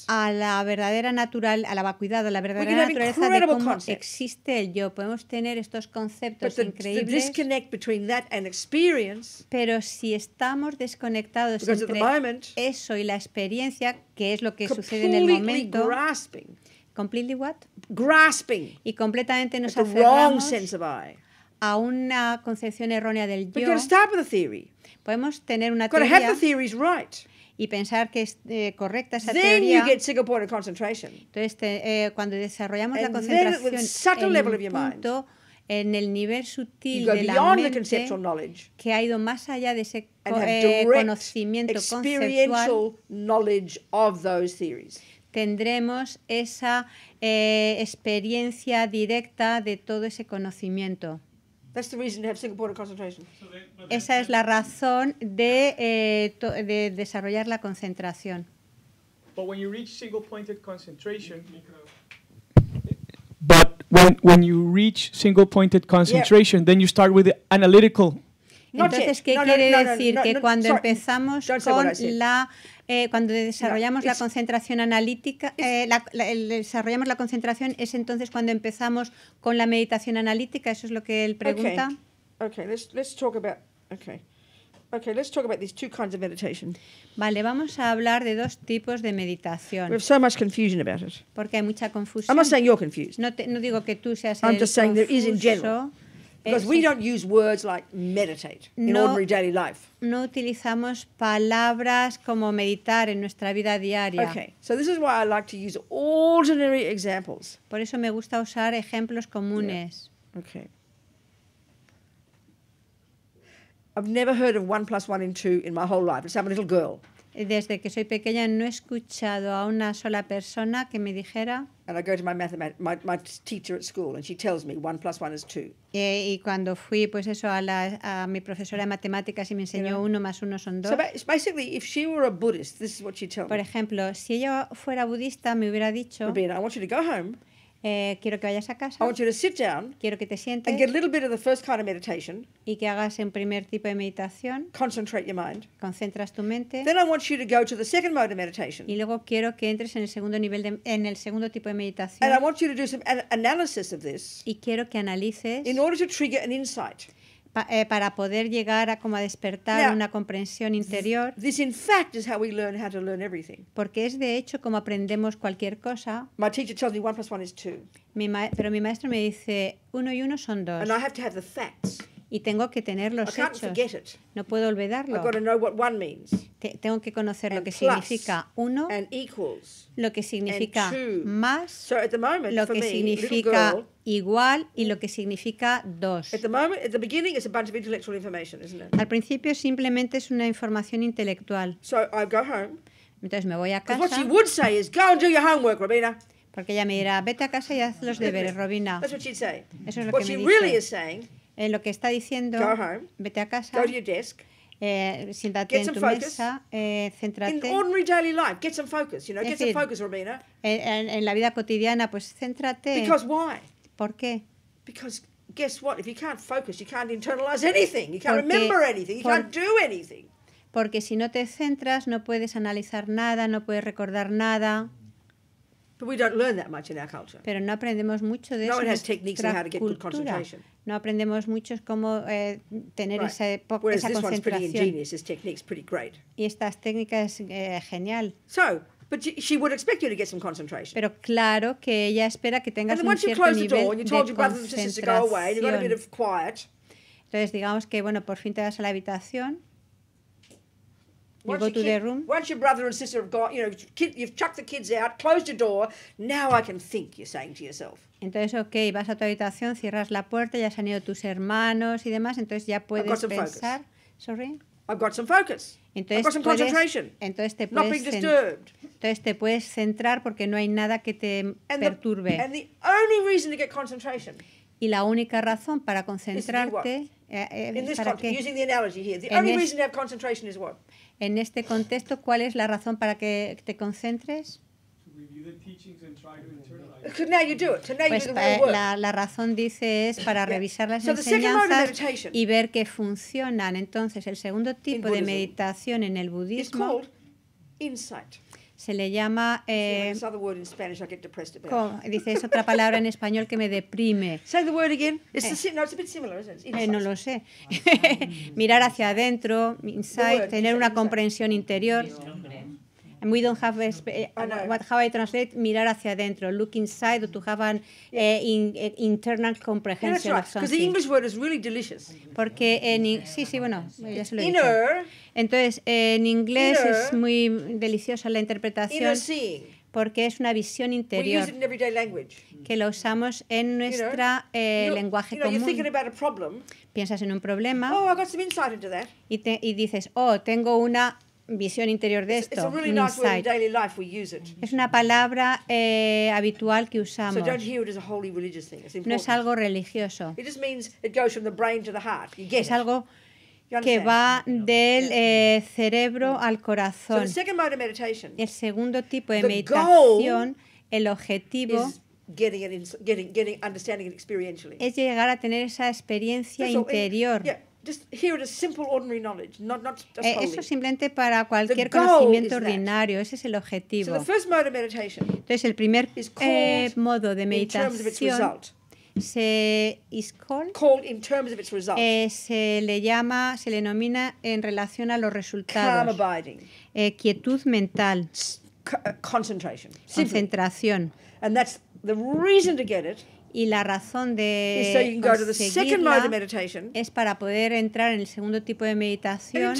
A: a la verdadera natural, a la vacuidad, a la verdadera naturaleza de cómo existe el yo. Podemos tener estos conceptos increíbles. pero si estamos desconectados entre eso y la experiencia, que es lo que sucede en el momento. Grasping. Completely what? Grasping. Y completamente nos aferramos a una concepción errónea del yo. Podemos tener una teoría y pensar que es eh, correcta esa teoría. Entonces, eh, cuando desarrollamos la concentración en punto, en el nivel sutil de la mente que ha ido más allá de ese eh, conocimiento conceptual tendremos esa eh, experiencia directa de todo ese conocimiento. Esa es la razón de, eh, desarrollar la concentración.
B: but when, when you reach single pointed concentration, then you start with the analytical. Entonces, ¿qué quiere decir? que cuando
A: empezamos con la eh, cuando desarrollamos la concentración analítica, eh, la, la, desarrollamos la concentración, es entonces cuando empezamos con la meditación analítica, eso es lo que él pregunta. Ok, Okay, let's, let's talk about, okay. Okay, let's talk about these two kinds of meditation. Vale, vamos a hablar de dos tipos de meditación. We have so
C: much confusion about it.
A: Porque hay mucha confusión. I'm not saying you're confused. No, te, no digo que tú seas I'm el just saying confuso. there is in general. Eh,
C: Because we don't use words like meditate in no, ordinary daily life.
A: No utilizamos palabras como meditar en nuestra vida diaria. Okay.
C: So this is why I like to use
A: ordinary examples. Por eso me gusta usar ejemplos comunes. Yeah. Okay. I've never heard of one plus one in two in my
C: whole life. It's I'm a little girl.
A: Desde que soy pequeña no he escuchado a una sola persona que me dijera.
C: And I go to my, my, my teacher at school, and she tells me one plus one is two.
A: Y, y cuando fui, pues eso, a, la, a mi profesora de matemáticas y me enseñó you know? uno más uno son dos. So basically, if she were a Buddhist, this is what she'd tell me. Por ejemplo, si ella fuera budista, me hubiera dicho. Rabina, I want you to go home. Eh, quiero que vayas a casa. I want you to sit down Quiero que te and get a sientes little bit of the first kind of meditation. y que hagas un primer tipo de meditación. Concentrate your mind. Concentras tu mente. Then I want you to go to the second mode of meditation. Y luego quiero que entres en el segundo nivel de, en el segundo tipo de meditación. And I want you to do some analysis of this Y quiero que analices in order to trigger an insight. Eh, para poder llegar a como a despertar una comprensión interior. Porque es de hecho como aprendemos cualquier cosa. pero mi maestro me dice uno y uno son dos. Y tengo que tener los hechos. No puedo olvidarlo. tengo que conocer lo que significa uno, lo que significa más, lo que significa igual y lo que significa dos. Al principio simplemente es una información intelectual. Entonces me voy a casa. Porque ella me dirá, vete a casa y haz los deberes, Robina. Eso es lo que me dice eh, lo que está diciendo, Go home, vete a casa, go to your desk, eh, siéntate get en some tu focus. mesa, eh, In céntrate. ordinary daily life, get some focus, you know, get some focus, Romina. En, en- en la vida cotidiana, pues céntrate. Because why? ¿Por qué?
C: Because guess what? If you can't focus, you can't internalize anything. You can't Porque- remember anything. You por- can't do anything.
A: Porque si no te centras, no puedes analizar nada, no puedes recordar nada.
C: But we don't learn that much in our culture. Pero
A: no aprendemos mucho de no eso. en nuestra cultura. No aprendemos mucho cómo eh, tener right. esa, esa concentración. One's pretty ingenious.
C: This technique's pretty
A: great. Y estas técnicas eh, genial. So, but she would expect you to get some concentration. Pero claro que ella espera que tengas un cierto nivel door, de concentración. Your away, you got a bit quiet. Entonces digamos que bueno, por fin te vas a la habitación.
C: Once your brother and sister have gone, you know, you've chucked the kids out, closed your door. Now I can think. You're saying to yourself.
A: Entonces, okay, vas a tu habitación, cierras la puerta, ya se han ido tus hermanos y demás, entonces ya puedes pensar.
C: Sorry. I've got some focus.
A: Entonces, I've got some concentration. entonces te puedes Not being disturbed. entonces te puedes centrar porque no hay nada que te perturbe. and
C: the only reason to get concentration
A: y la única razón para concentrarte eh, eh, para context, using the analogy here, the only reason to have concentration is what? En este contexto, ¿cuál es la razón para que te concentres? Pues, eh, la, razón dice es para revisar las enseñanzas y ver que funcionan. Entonces, el segundo tipo de meditación en el budismo insight se le llama. dice, es otra palabra en español que me deprime. no, lo sé. Ah, *laughs* Mirar hacia adentro, tener una comprensión interior. And we don't have eh, what, how I translate mirar hacia adentro, look inside, or to have an internal comprehension of something. Because the English
C: word is really delicious.
A: Porque en sí, sí, bueno, Entonces, en inglés es muy deliciosa la interpretación porque es una visión interior que lo usamos en nuestro lenguaje común. Piensas en un problema oh, y, y, dices, oh, tengo una visión interior de esto. es una palabra eh, habitual que usamos. no es algo religioso.
C: Es algo
A: que va del cerebro al corazón. el segundo tipo de meditación, el objetivo es llegar a tener esa experiencia interior. Eso simplemente para cualquier conocimiento ordinario, ese es el objetivo.
C: Entonces
A: el primer eh, modo de meditación eh, se, le llama, se le denomina en relación a los resultados. Calm eh, quietud mental. Concentración. And reason y la razón de es para poder entrar en el segundo tipo de meditación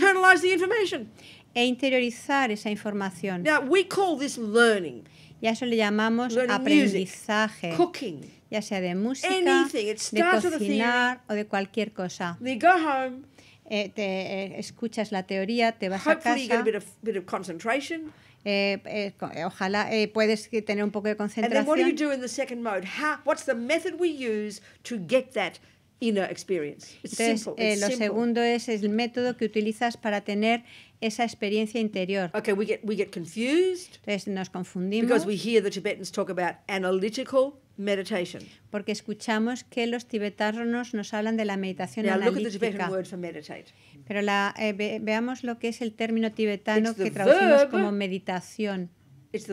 A: e interiorizar esa información. Ya Y eso le llamamos aprendizaje, ya sea de música, de cocinar o de cualquier cosa. Eh, te, eh, escuchas la teoría, te vas a casa eh, eh, eh, ojalá eh, puedes tener un poco de concentración. And then what do you
C: do in the second mode? How, what's the method we use to get that inner experience? It's Entonces, simple. It's eh, lo simple. segundo
A: es, es el método que utilizas para tener esa experiencia interior. Okay, we get we get confused. Entonces nos confundimos. Because we hear the Tibetans talk about analytical meditation. Porque escuchamos que los tibetanos nos hablan de la meditación analítica. Pero la, eh, veamos lo que es el término tibetano que traducimos como meditación. Es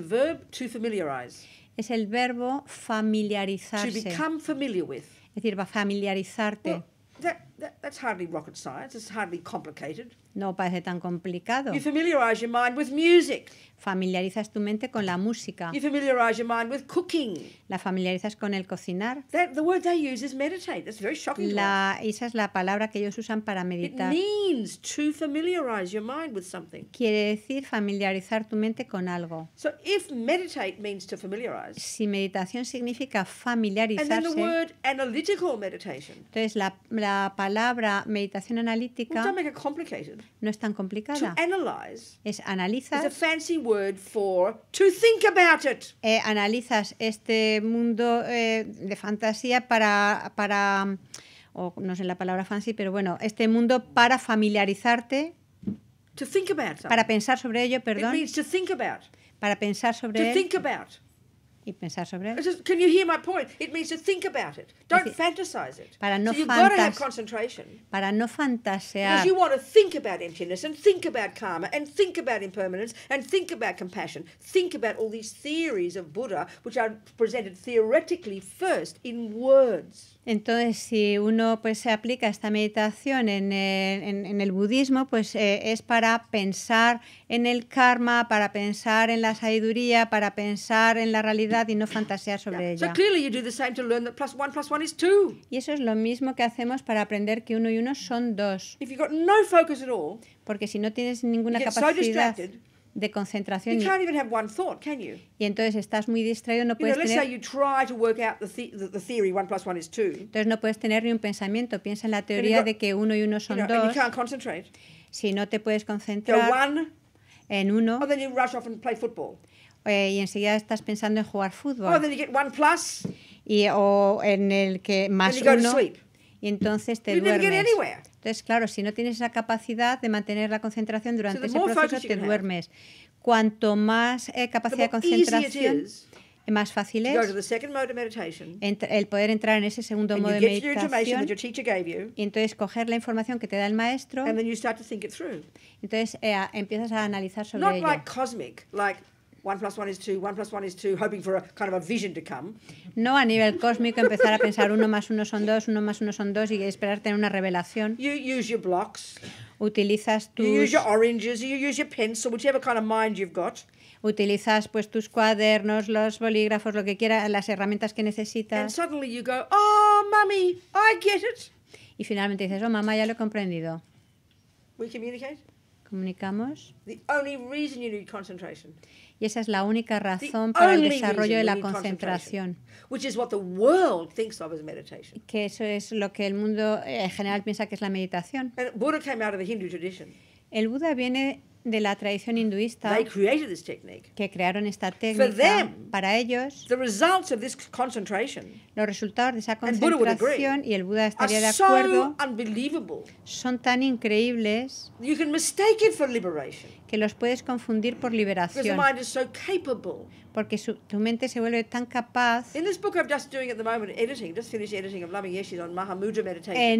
A: el verbo familiarizarse. Es decir, va a familiarizarte that, that's hardly rocket science. It's hardly complicated. No parece tan complicado. You familiarize your mind with music. Familiarizas tu mente con la música. You familiarize your mind with cooking. La familiarizas con el cocinar. That, the word they use is meditate. That's very shocking. La, esa es la palabra que ellos usan para meditar. It
C: means to familiarize your mind with something.
A: Quiere decir familiarizar tu mente con algo. So
C: if meditate means to familiarize.
A: Si meditación significa familiarizarse. And then the word
C: analytical meditation.
A: Entonces la, la palabra palabra meditación analítica no es tan complicada. es analizar. fancy word for to think about it. Eh, analizas este mundo eh, de fantasía para, para, o no sé la palabra fancy, pero bueno, este mundo para familiarizarte. para pensar sobre ello, perdón. Para pensar sobre to y pensar sobre él.
C: Just, can you hear my point? It means to think about it. Don't decir, fantasize it.
A: Para no so you've got to have concentration. Para no fantasear. Because you
C: want to think about emptiness and think about karma and think about impermanence and think about compassion. Think about all these theories of Buddha
A: which are presented theoretically first in words. Entonces, si uno pues se aplica esta meditación en el, budismo, pues eh, es para pensar en el karma, para pensar en la sabiduría, para pensar en la realidad y no fantasear sobre ella. Y eso es lo mismo que hacemos para aprender que uno y uno son dos. Porque si no tienes ninguna capacidad, de concentración. Y entonces estás muy distraído, no puedes tener... Entonces no puedes tener ni un pensamiento. Piensa en la teoría de que uno y uno son dos. Si no te puedes concentrar en uno... Oh, eh, y enseguida estás pensando en jugar fútbol. Oh, o en el que más uno... Y entonces te duermes. Entonces, claro, si no tienes esa capacidad de mantener la concentración durante ese proceso, te duermes. Cuanto más eh, capacidad de concentración, más fácil es el poder entrar en ese segundo modo de meditación y entonces coger la información que te da el maestro entonces eh, empiezas a analizar sobre Not
C: ello. One plus one is two, one plus one is two, hoping for a kind of a vision to come.
A: No a nivel cósmico empezar a pensar uno más uno son dos, uno más uno son dos y esperar tener una revelación. You use your blocks. Utilizas tus. You use your oranges. You use your pencil, whichever kind of mind you've got. Utilizas pues tus cuadernos, los bolígrafos, lo que quiera, las herramientas que necesitas. And
C: suddenly you go, oh, mommy, I get it.
A: Y finalmente dices, oh, mamá, ya lo he comprendido. We communicate comunicamos. Y esa es la única razón para el desarrollo de la concentración. Que eso es lo que el mundo eh, en general piensa que es la meditación. El Buda viene de la tradición hinduista que crearon esta técnica para ellos
C: los resultados de esa concentración
A: y el Buda estaría de acuerdo son tan increíbles que los puedes confundir por liberación porque su, tu mente se vuelve tan capaz.
C: En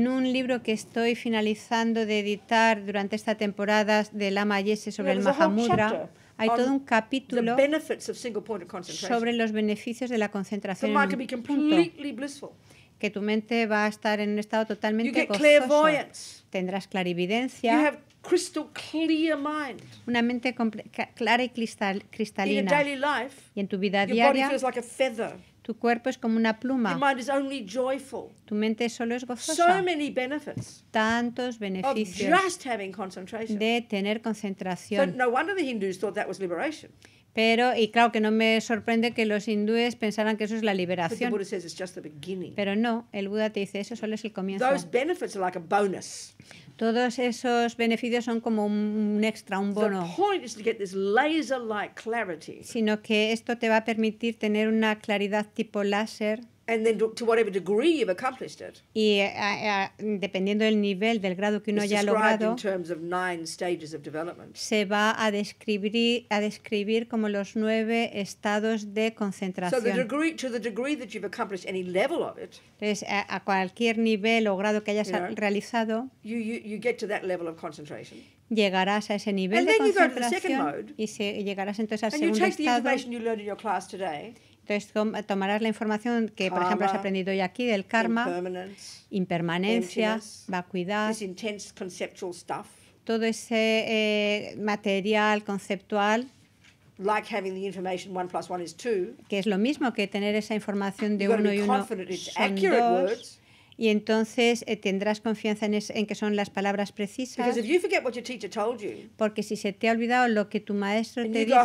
C: un
A: libro que estoy finalizando de editar durante esta temporada de Lama sobre el hay todo un capítulo sobre los beneficios de la concentración que tu mente va a estar en un estado totalmente gozoso. Tendrás clarividencia. Una mente clara y cristalina. y en tu vida diaria tu cuerpo es como una pluma. Tu mente solo es gozosa. So many
C: benefits
A: Tantos beneficios just
C: having concentration.
A: de tener concentración. So
C: no wonder the Hindus thought that was liberation.
A: Pero, y claro que no me sorprende que los hindúes pensaran que eso es la liberación. Pero no, el Buda te dice, eso solo es el comienzo. Todos esos beneficios son como un extra, un bono. Sino que esto te va a permitir tener una claridad tipo láser y dependiendo del nivel, del grado que uno haya logrado, se va a describir, a describir como los nueve estados de concentración. Entonces, a, cualquier nivel o grado que hayas realizado, llegarás a ese nivel de concentración y llegarás entonces al segundo estado entonces tomarás la información que, por ejemplo, has aprendido hoy aquí del karma, impermanencia, vacuidad, todo ese eh, material conceptual que es lo mismo que tener esa información de uno y uno son dos, y entonces eh, tendrás confianza en, en, que son las palabras precisas. Porque si se te ha olvidado lo que tu maestro te dice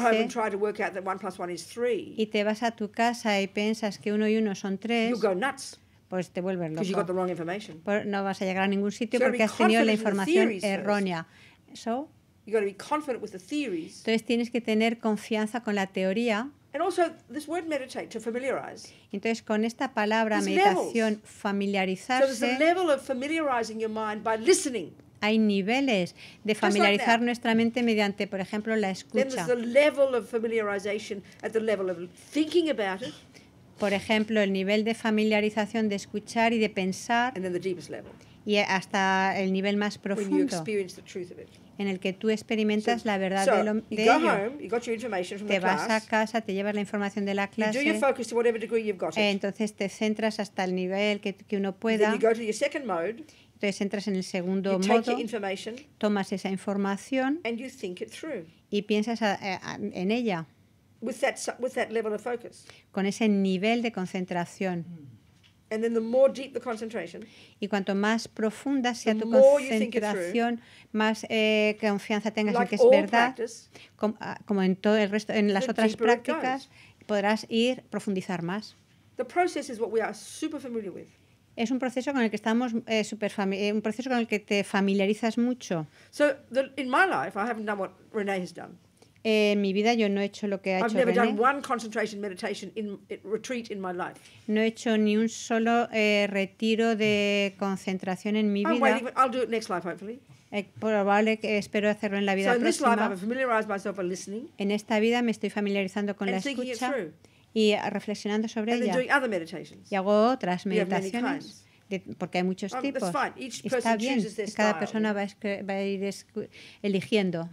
A: y te vas a tu casa y piensas que uno y uno son tres, pues te vuelves loco. no vas a llegar a ningún sitio porque has tenido la información errónea.
C: Entonces
A: tienes que tener confianza con la teoría.
C: And also this word meditate, to familiarize.
A: Entonces con esta palabra There's meditación levels. familiarizarse. So there's a
C: level of familiarizing your mind by listening.
A: Hay niveles de familiarizar like nuestra mente mediante, por ejemplo, la escucha. Then there's the
C: level of familiarization at the level of thinking about it.
A: Por ejemplo, el nivel de familiarización de escuchar y de pensar. And then the deepest level. Y hasta el nivel más profundo. When you experience the truth of it en el que tú experimentas la verdad de, lo,
C: de te vas a
A: casa, te llevas la información de la clase,
C: eh,
A: entonces te centras hasta el nivel que, uno pueda.
C: entonces
A: entras en el segundo modo, tomas esa información y piensas en ella con ese nivel de concentración. Mm.
C: And then the more deep the concentration,
A: y cuanto más profunda sea tu concentración, through, más eh, confianza tengas like en que es verdad, practice, ah, como, en todo el resto, en las otras prácticas, podrás ir profundizar más.
C: The process is what we are super familiar with.
A: Es un proceso con el que estamos eh, super eh, un proceso con el que te familiarizas mucho. So the, in my life, I haven't done what Renee has done. En mi vida yo no he hecho lo que ha hecho never No he hecho ni un solo eh, retiro de concentración en mi vida. Eh, probable que espero hacerlo en la vida próxima. en esta vida me estoy familiarizando con la escucha y reflexionando sobre ella. Y hago otras meditaciones. porque hay muchos um, tipos. Está bien, cada persona va a, ir eligiendo.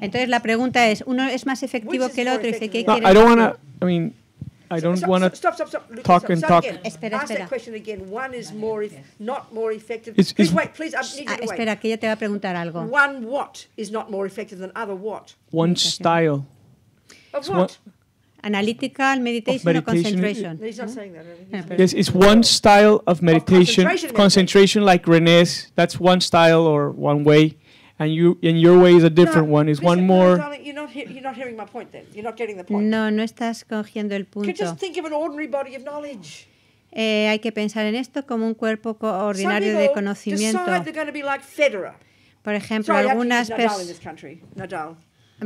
A: Entonces la pregunta es, ¿uno es más efectivo que el otro? dice, ¿qué no, I don't wanna,
B: I mean, I don't so, want to stop, stop, stop, talk stop, and
C: stop talk. Espera, Ask question again. One is more, if not more effective. It's, it's please wait, please. I need you ah, to wait. Espera,
A: que te a preguntar algo.
C: One what is not more effective than other what?
A: One style. Of what? Analytical, meditation, meditation, or concentration. he's not saying that. Ah, really. yes, it's
B: one style of meditation. Of concentration, concentration, like René's. That's one style or one way and you and your way is a different no, one. Is one more?
C: you're, not he- you're not hearing my point. Then you're not getting the point.
A: No, no estás cogiendo el punto. You just think
C: of an ordinary body of knowledge.
A: Eh, hay que pensar en esto como un cuerpo ordinario de conocimiento.
C: Like
A: Por ejemplo, Sorry, algunas personas.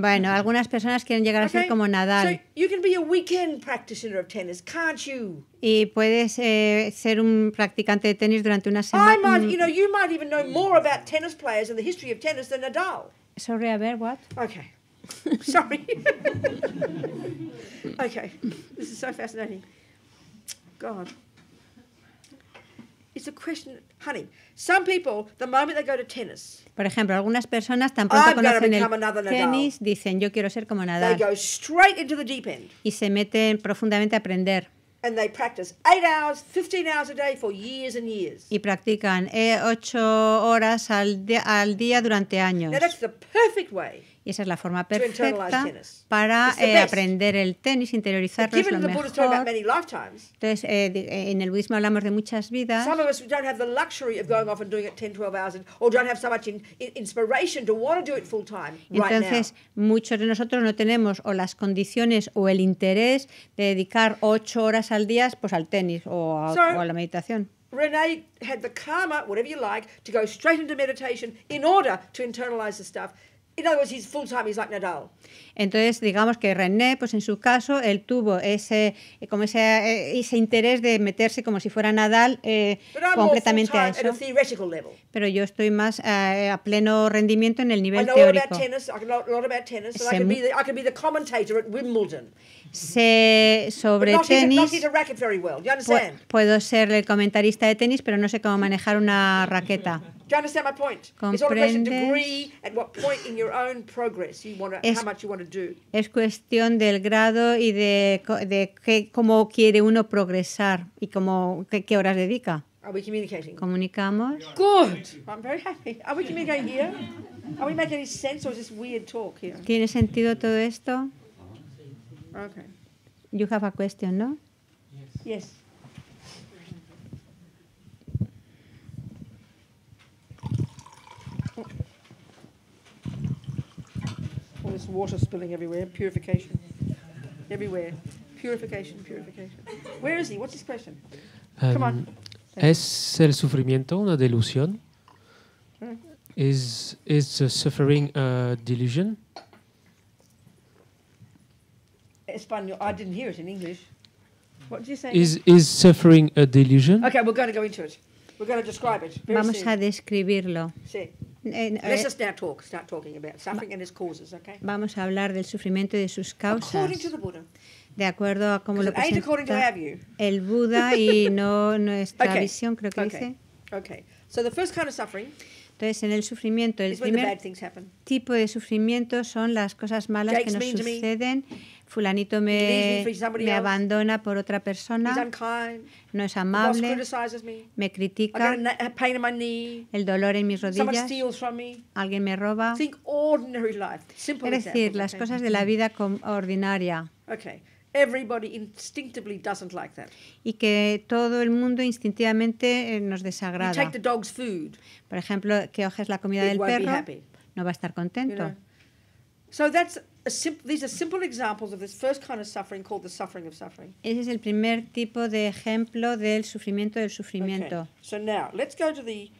A: Bueno, mm-hmm. algunas personas quieren llegar a ser como Nadal. So
C: you can be a weekend practitioner of tennis, can't you?
A: Y puedes eh, ser un practicante de tenis durante una semana. I might, mm. you
C: know, you might even know more about tennis players and the history of tennis than Nadal.
A: Sorry, a ver, what? Okay. *laughs* Sorry. *laughs*
C: okay. This is so fascinating. God. It's a question, honey. Some people, the moment they go
A: to tennis, Por ejemplo, algunas personas tan pronto conocen el tenis, dicen yo quiero ser como Nadal. they go straight into the deep end Y se meten profundamente a aprender. and they practice
C: eight hours, 15 hours a day for years and years.
A: Y practican eh, ocho horas al, di- al día durante años. Now
C: that's the perfect way
A: y esa es la forma perfecta para eh, aprender el tenis, interiorizarlo es lo mejor.
C: Entonces,
A: eh, eh, en el budismo hablamos de muchas vidas.
C: Entonces,
A: muchos de nosotros no tenemos o las condiciones o el interés de dedicar ocho horas al día pues al tenis o a, la meditación.
C: Renee had the karma, whatever you like, to go straight into meditation in order to internalize the stuff.
A: Entonces, digamos que René, pues en su caso, él tuvo ese, eh, como eh, ese, interés de meterse como si fuera Nadal eh, completamente a eso. Pero yo estoy más eh, a pleno rendimiento en el nivel teórico sé sobre tenis. puedo ser el comentarista de tenis, pero no sé cómo manejar una raqueta. Es cuestión del grado y de, de cómo quiere uno progresar y qué, horas dedica. Comunicamos.
C: ¿Tiene sentido
A: todo esto? Okay. You have a question, no?
C: Yes. Yes. All oh, this water spilling everywhere, purification. Everywhere. Purification, purification. Where is he? What's his question? Um, Come on. Um,
B: ¿Es el sufrimiento una delusión? Hmm. Is, is the suffering a delusion?
C: Espanol. I didn't hear it in English. What did you say? Is, is
B: suffering a delusion?
A: Okay, we're going to go into it. We're going to describe it. Very Vamos soon. a describirlo.
C: Sí. Eh, Let's just now talk, start talking about suffering and its causes, okay?
A: Vamos a hablar del sufrimiento y de sus causas. According to the Buddha. De acuerdo a cómo lo presenta el Buda y no *laughs* nuestra okay. visión, creo que okay. dice.
C: Okay. So the first kind of suffering
A: entonces, en el sufrimiento, el primer tipo de sufrimiento son las cosas malas Jake's que nos suceden. Me fulanito me, me abandona por otra persona, no es amable, me critica,
C: el
A: dolor en mis rodillas, alguien me roba.
C: Es decir, las cosas de la vida
A: ordinaria. Y que todo el mundo instintivamente eh, nos desagrada. Por ejemplo, que ojes la comida del perro, no va a estar contento these
C: are simple examples of this first kind of suffering called the suffering of suffering.
A: Ese es el primer tipo de ejemplo del sufrimiento del sufrimiento.
C: So now, let's go to the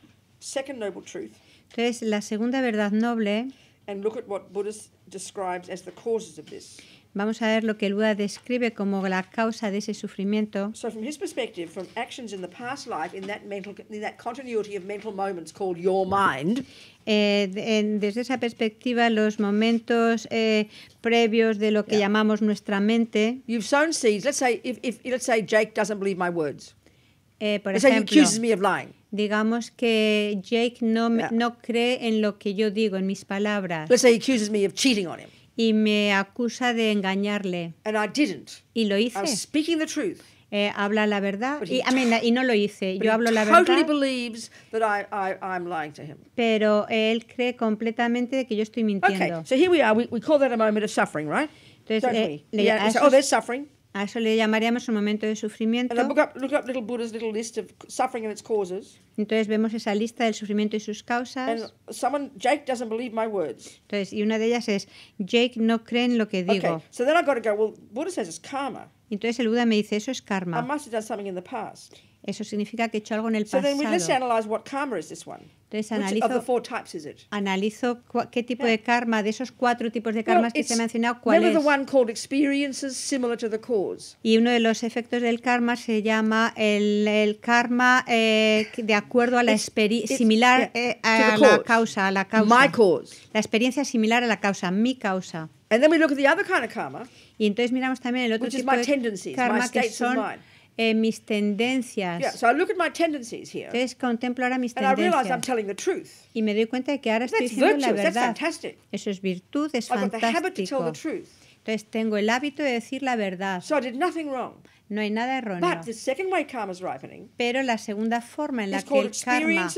C: second noble truth.
A: la segunda verdad noble.
C: And look at what Buddha describes as the causes of this.
A: Vamos a ver lo que el Buda describe como la causa de ese sufrimiento. So from
C: his perspective, from actions in the past life, in that mental, in that continuity of mental moments called your
A: mind. Eh, de, en, desde esa perspectiva, los momentos eh, previos de lo que yeah. llamamos nuestra mente. You've sown seeds. Let's say, if, if let's say Jake doesn't believe my words. Eh, por let's ejemplo, say he accuses me of lying. Digamos que Jake no, yeah. no cree en lo que yo digo, en mis palabras. Let's say he accuses me of cheating on him y me acusa de engañarle. Y lo hice. Eh, habla la verdad y, y, no lo hice. Yo hablo la verdad. pero él cree completamente que yo estoy mintiendo. Okay. So here we are. We, we call that a moment of suffering, right? Entonces, eh, le, yeah, oh, there's suffering. A eso le llamaríamos un momento de sufrimiento. Entonces vemos esa lista del sufrimiento y sus causas. Entonces, y una de ellas es, Jake no cree en lo que digo. Entonces el Buda me dice, eso es karma. Eso significa que he hecho algo en el pasado. karma entonces analizo, qué tipo de karma, de esos cuatro tipos de karmas que se ha mencionado, cuál es. Y uno de los efectos del karma se llama el, karma eh, de acuerdo a la experiencia, similar eh, a la causa, a la causa. La experiencia similar a la causa, mi causa. Y entonces miramos también el otro tipo de karma que son eh, mis tendencias. Entonces contemplo ahora mis tendencias. Y me doy cuenta de que ahora estoy diciendo la verdad. Eso es virtud, es fantástico. Entonces tengo el hábito de decir la verdad. No hay nada erróneo.
C: But
A: Pero la segunda forma en la que el karma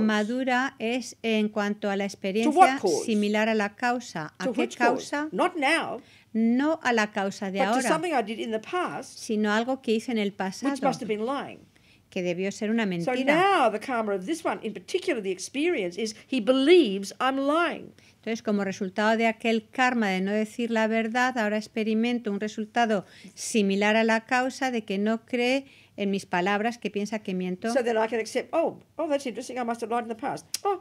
A: madura es en cuanto a la experiencia similar a la causa. ¿A qué causa? Not now, no a la causa de ahora, sino algo que hice en el pasado, que debió ser una mentira. Entonces, como resultado de aquel karma de no decir la verdad, ahora experimento un resultado similar a la causa de que no cree en mis palabras que piensa que miento. Oh, oh, oh,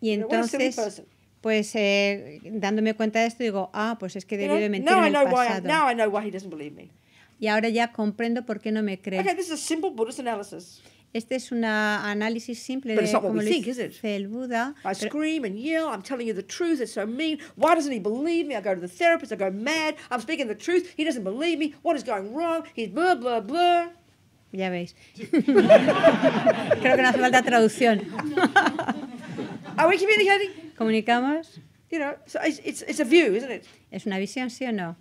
A: y entonces pues eh, dándome cuenta de esto digo, ah, pues es que debí de mentir en el pasado. now
C: I know why he doesn't believe me.
A: Y ahora ya comprendo por qué no me cree. Okay,
C: this is a simple Buddhist analysis.
A: Este es un análisis simple de cómo lo dice el
C: Buda. I scream and yell, I'm telling you the truth, it's so mean. Why doesn't he believe me? I go to the therapist, I go mad, I'm speaking the truth, he doesn't believe me, what is going wrong? He's blah, blah, blah.
A: Ya veis. *laughs* Creo que no hace falta traducción. Are we communicating? comunicamos. You know, so it's, it's, a view, isn't it? Es una visión, sí o no.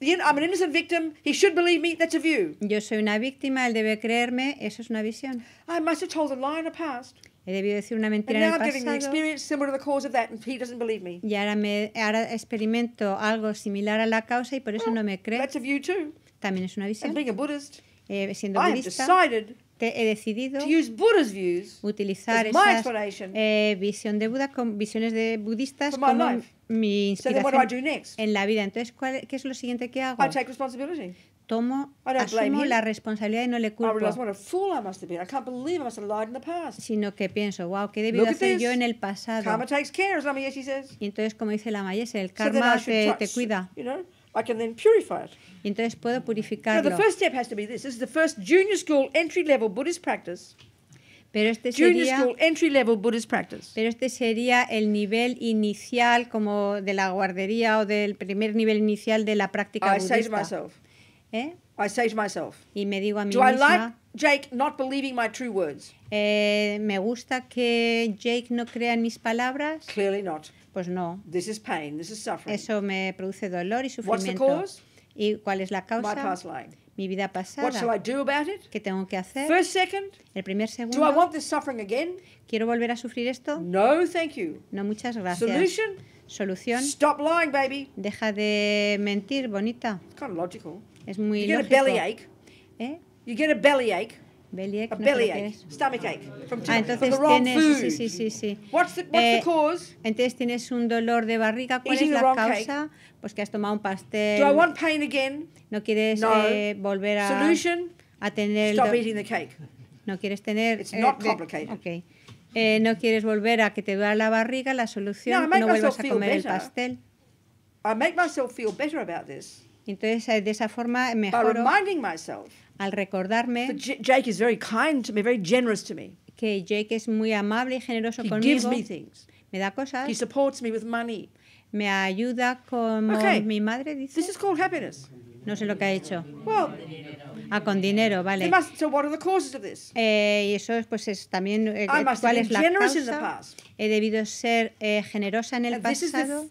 A: I'm an innocent victim. He should believe me. That's a view. Yo soy una víctima. Él debe creerme. Eso es una visión. I must have told a lie in the past. He debido decir una mentira en el pasado. I'm getting an experience similar to the cause of that, and he doesn't believe me. Y ahora me ahora experimento algo similar a la causa y por eso well, no me cree. That's a view too. También es una visión. And being a Buddhist, eh, siendo budista, I have decided he decidido utilizar esas eh, visión de Buda, con, visiones de budistas como mi inspiración en la vida. Entonces, ¿qué es lo siguiente que hago? tomo, asumo la responsabilidad y no le culpo. Sino que pienso, wow, ¿qué he debido hacer yo en el pasado? Y entonces, como dice la Mayese, el karma te cuida.
C: I can then purify it. entonces puedo purificarlo. So the first step has to be this. This is the first junior school entry level
A: Buddhist practice. Pero este sería, junior school, entry level Buddhist practice. Pero este sería el nivel inicial como de la guardería o del primer nivel inicial de la práctica I budista. Say to myself, ¿Eh? I say to myself, y me digo a mí do misma, I like Jake not believing my true words? Eh, ¿Me gusta que Jake no crea en mis palabras? Clearly not. Pues no. Eso me produce dolor y sufrimiento. ¿Y cuál es la causa? Mi vida pasada. ¿Qué tengo que hacer? El primer segundo. ¿Quiero volver a sufrir esto? No, muchas gracias. Solución. Deja de mentir, bonita. Es muy lógico. Get ¿Eh? You get a Bellyache. No bellyache, stomach ache.
C: From ah, entonces from the wrong tienes, food. sí, sí, sí, sí. What's
A: the, what's the eh, cause? Entonces tienes un dolor de barriga. ¿Cuál Eating es la causa? Cake. Pues que has tomado un pastel. Do I want pain again? No quieres no. Eh, volver a Solution? a tener Stop eating the cake. No quieres tener It's eh, not complicated. De, okay. Eh, no quieres volver a que te duela la barriga, la solución no, no vuelvas a comer el pastel. I make myself feel better about this. Entonces eh, de esa forma mejoro. By reminding myself al recordarme so Jake is very kind to me, very generous to me. que Jake es muy amable y generoso He conmigo. Gives me, things. me da cosas. He supports me with money. Me ayuda como okay. mi madre dice. This is called happiness. No sé lo que ha hecho. Well, Ah, con dinero, vale. Eh, y eso pues es también eh, ah, cuál es la causa. He debido ser eh, generosa en el pasado.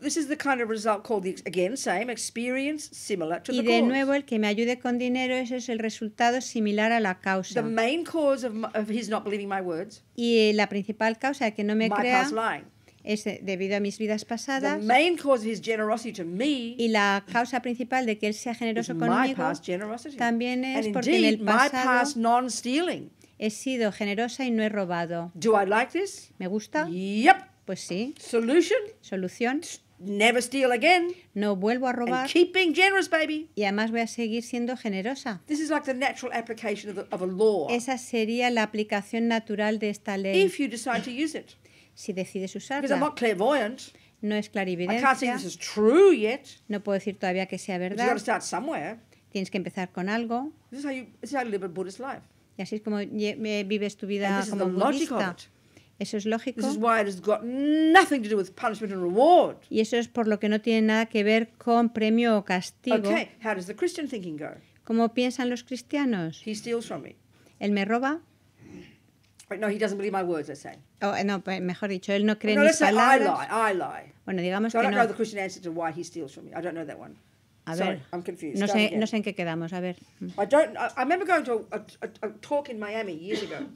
A: Y de nuevo el que me ayude con dinero ese es el resultado similar a la causa. y la principal causa de que no me crea es eh, debido a mis vidas pasadas. y la causa principal de que él sea generoso conmigo también es porque en el pasado he sido generosa y no he robado. ¿Me gusta? Yep. Pues sí. Solution? Solución. Never again. No vuelvo a robar. baby. Y además voy a seguir siendo generosa. Esa sería la aplicación natural de esta ley. If you decide si decides usarla. No es clarividencia. No puedo decir todavía que sea verdad. Tienes que empezar con algo.
C: Y
A: así es como eh, vives tu vida como budista. Eso es lógico. Y eso es por lo que no tiene nada que ver con premio o castigo. ¿Cómo piensan los cristianos? Él me roba.
C: But no, he doesn't believe my words, I say.
A: Oh, eh, no, mejor dicho, él no cree no, mis palabras. I lie, I lie. Bueno, digamos so que I don't no. know the Christian
C: answer to why he steals from me. I don't know that one.
A: A Sorry, ver, I'm confused. No sé, no sé en qué quedamos. A ver. I
C: don't. I, I remember going to a, a, a talk in Miami years ago.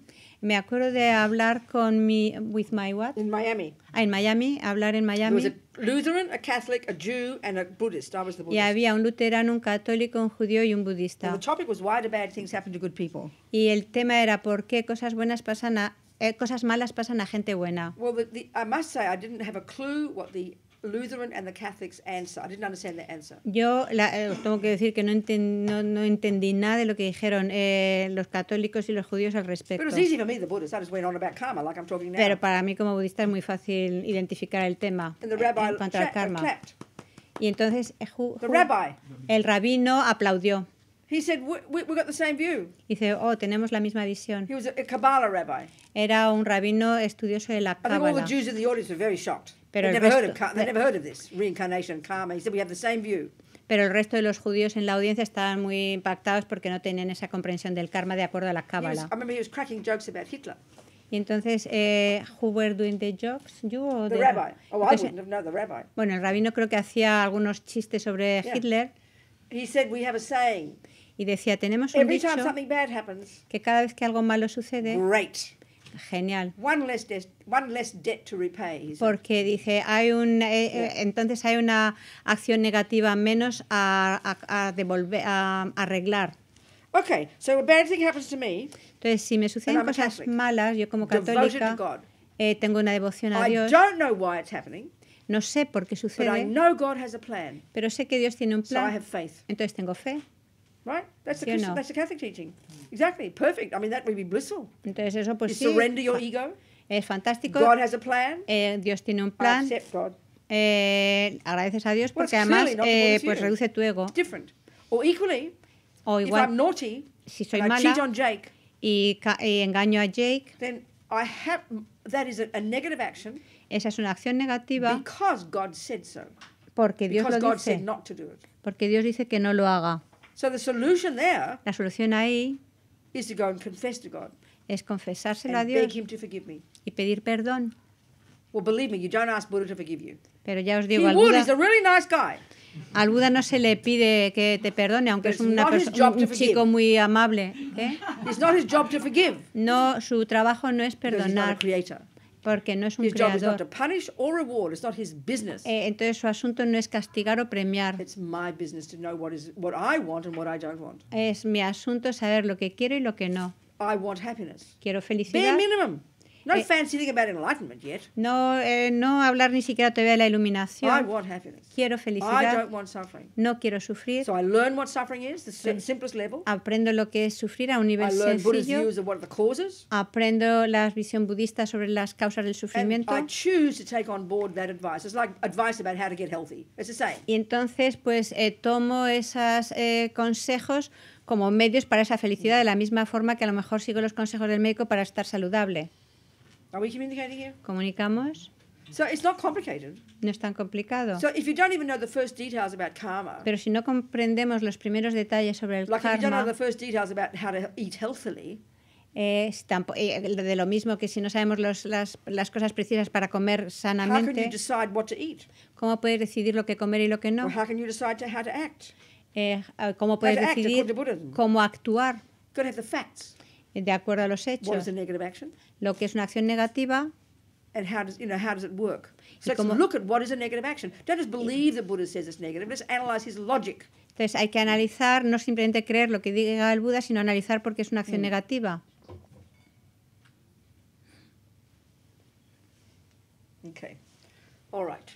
A: Me acuerdo de hablar con mi with my what? In Miami. Ah, en Miami, hablar en Miami. There
C: Lutheran, a Catholic, a Jew, and a Buddhist. I was the Buddhist. Y había
A: un luterano, un católico, un judío y un budista. And the topic was why do bad things happen to good people. Y el tema era por qué cosas buenas pasan a eh, cosas malas pasan a gente buena.
C: Well, the, the, I must say I didn't have a clue what the
A: yo tengo que decir que no, entendí nada de lo que dijeron eh, los católicos y los judíos al respecto. Pero para mí como budista es muy fácil identificar el tema eh, en cuanto al karma. Y entonces eh, el rabino aplaudió. He said, we, we got the same view. he said, oh, tenemos la misma visión. He was a
C: Kabbalah rabbi.
A: Era un rabino estudioso de la Kabbalah. I
C: think were very shocked. Pero never, heard of, they never heard of this, reincarnation, karma. He said, we have the same view.
A: Pero el resto de los judíos en la audiencia estaban muy impactados porque no tenían esa comprensión del karma de acuerdo a la Kabbalah. I
C: remember he was cracking jokes about Hitler.
A: Y entonces, eh, who were doing the jokes? You or the, rabbi. Oh, entonces,
C: I pues, the rabbi.
A: Bueno, el rabino creo que hacía algunos chistes sobre Hitler. He said, we have a saying. Y decía, tenemos un dicho que cada vez que algo malo sucede, Genial. Porque dice, hay un, eh, eh, entonces hay una acción negativa menos a, devolver, a, arreglar. Okay, Entonces, si me suceden cosas malas, yo como católica eh, tengo una devoción a Dios. no sé por qué sucede, pero sé que Dios tiene un plan. Entonces tengo fe. Right? That's the, Christ, no? that's
C: the Catholic teaching. Exactly. Perfect.
A: I mean, that would be blissful. Entonces eso pues you sí. surrender your ego. Es fantástico. God has a plan. Eh, Dios tiene un plan. I accept God. Eh, agradeces a Dios porque además eh, pues reduce tu ego. Different. Or equally, o igual, if I'm naughty, si soy and mala, I cheat on Jake, y, y, engaño a Jake,
C: then I have, that is a, a negative action.
A: Esa es una acción negativa.
C: Because God said so.
A: Porque Dios because lo God dice. Said
C: not to do it.
A: Porque Dios dice que no lo haga. So the
C: solution there
A: La solución ahí is to go and confess to God es confesárselo a and beg Dios Him to forgive me. y pedir perdón.
C: Well, believe me, you don't ask Buddha to forgive you.
A: Pero ya os digo, He al would. a
C: really nice guy.
A: al Buda no se le pide que te perdone, aunque But es una not un un chico muy amable. ¿eh? It's not his job to forgive. No, su trabajo no es because he's not a perdonar creator porque no es un creador. entonces su asunto no es castigar o premiar. Es mi asunto saber lo que quiero y lo que no. Quiero felicidad. No about
C: eh, enlightenment yet.
A: No, eh, no hablar ni siquiera todavía de la iluminación. Quiero felicidad. No quiero sufrir. Aprendo lo que es sufrir a un nivel I sencillo. Aprendo la visión budista sobre las causas del sufrimiento. Y entonces pues eh, tomo esos consejos como medios para esa felicidad de la misma forma que a lo mejor sigo los consejos del médico para estar saludable.
C: Are we communicating here?
A: Comunicamos. So it's not complicated. No es tan complicado. So if
C: you don't even know the first details about karma, Pero
A: si no comprendemos los primeros detalles sobre el like karma, if you don't know the first details about how to eat healthily, es eh, de lo mismo que si no sabemos los, las, las, cosas precisas para comer sanamente, ¿cómo puedes decidir lo que comer y lo que no? Eh, ah, ¿Cómo puedes decidir cómo actuar? de acuerdo a los hechos lo que es una acción negativa and how does
C: it work? let's look at what is a negative action. Don't just believe the Buddha says it's negative. Let's analyze his
A: logic. Entonces hay que analizar, no simplemente creer lo que diga el Buda, sino analizar por qué es una acción mm. negativa.
C: Okay. All right.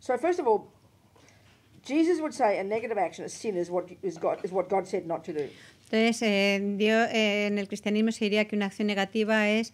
C: So first of all, entonces,
A: en el cristianismo se diría que una acción negativa es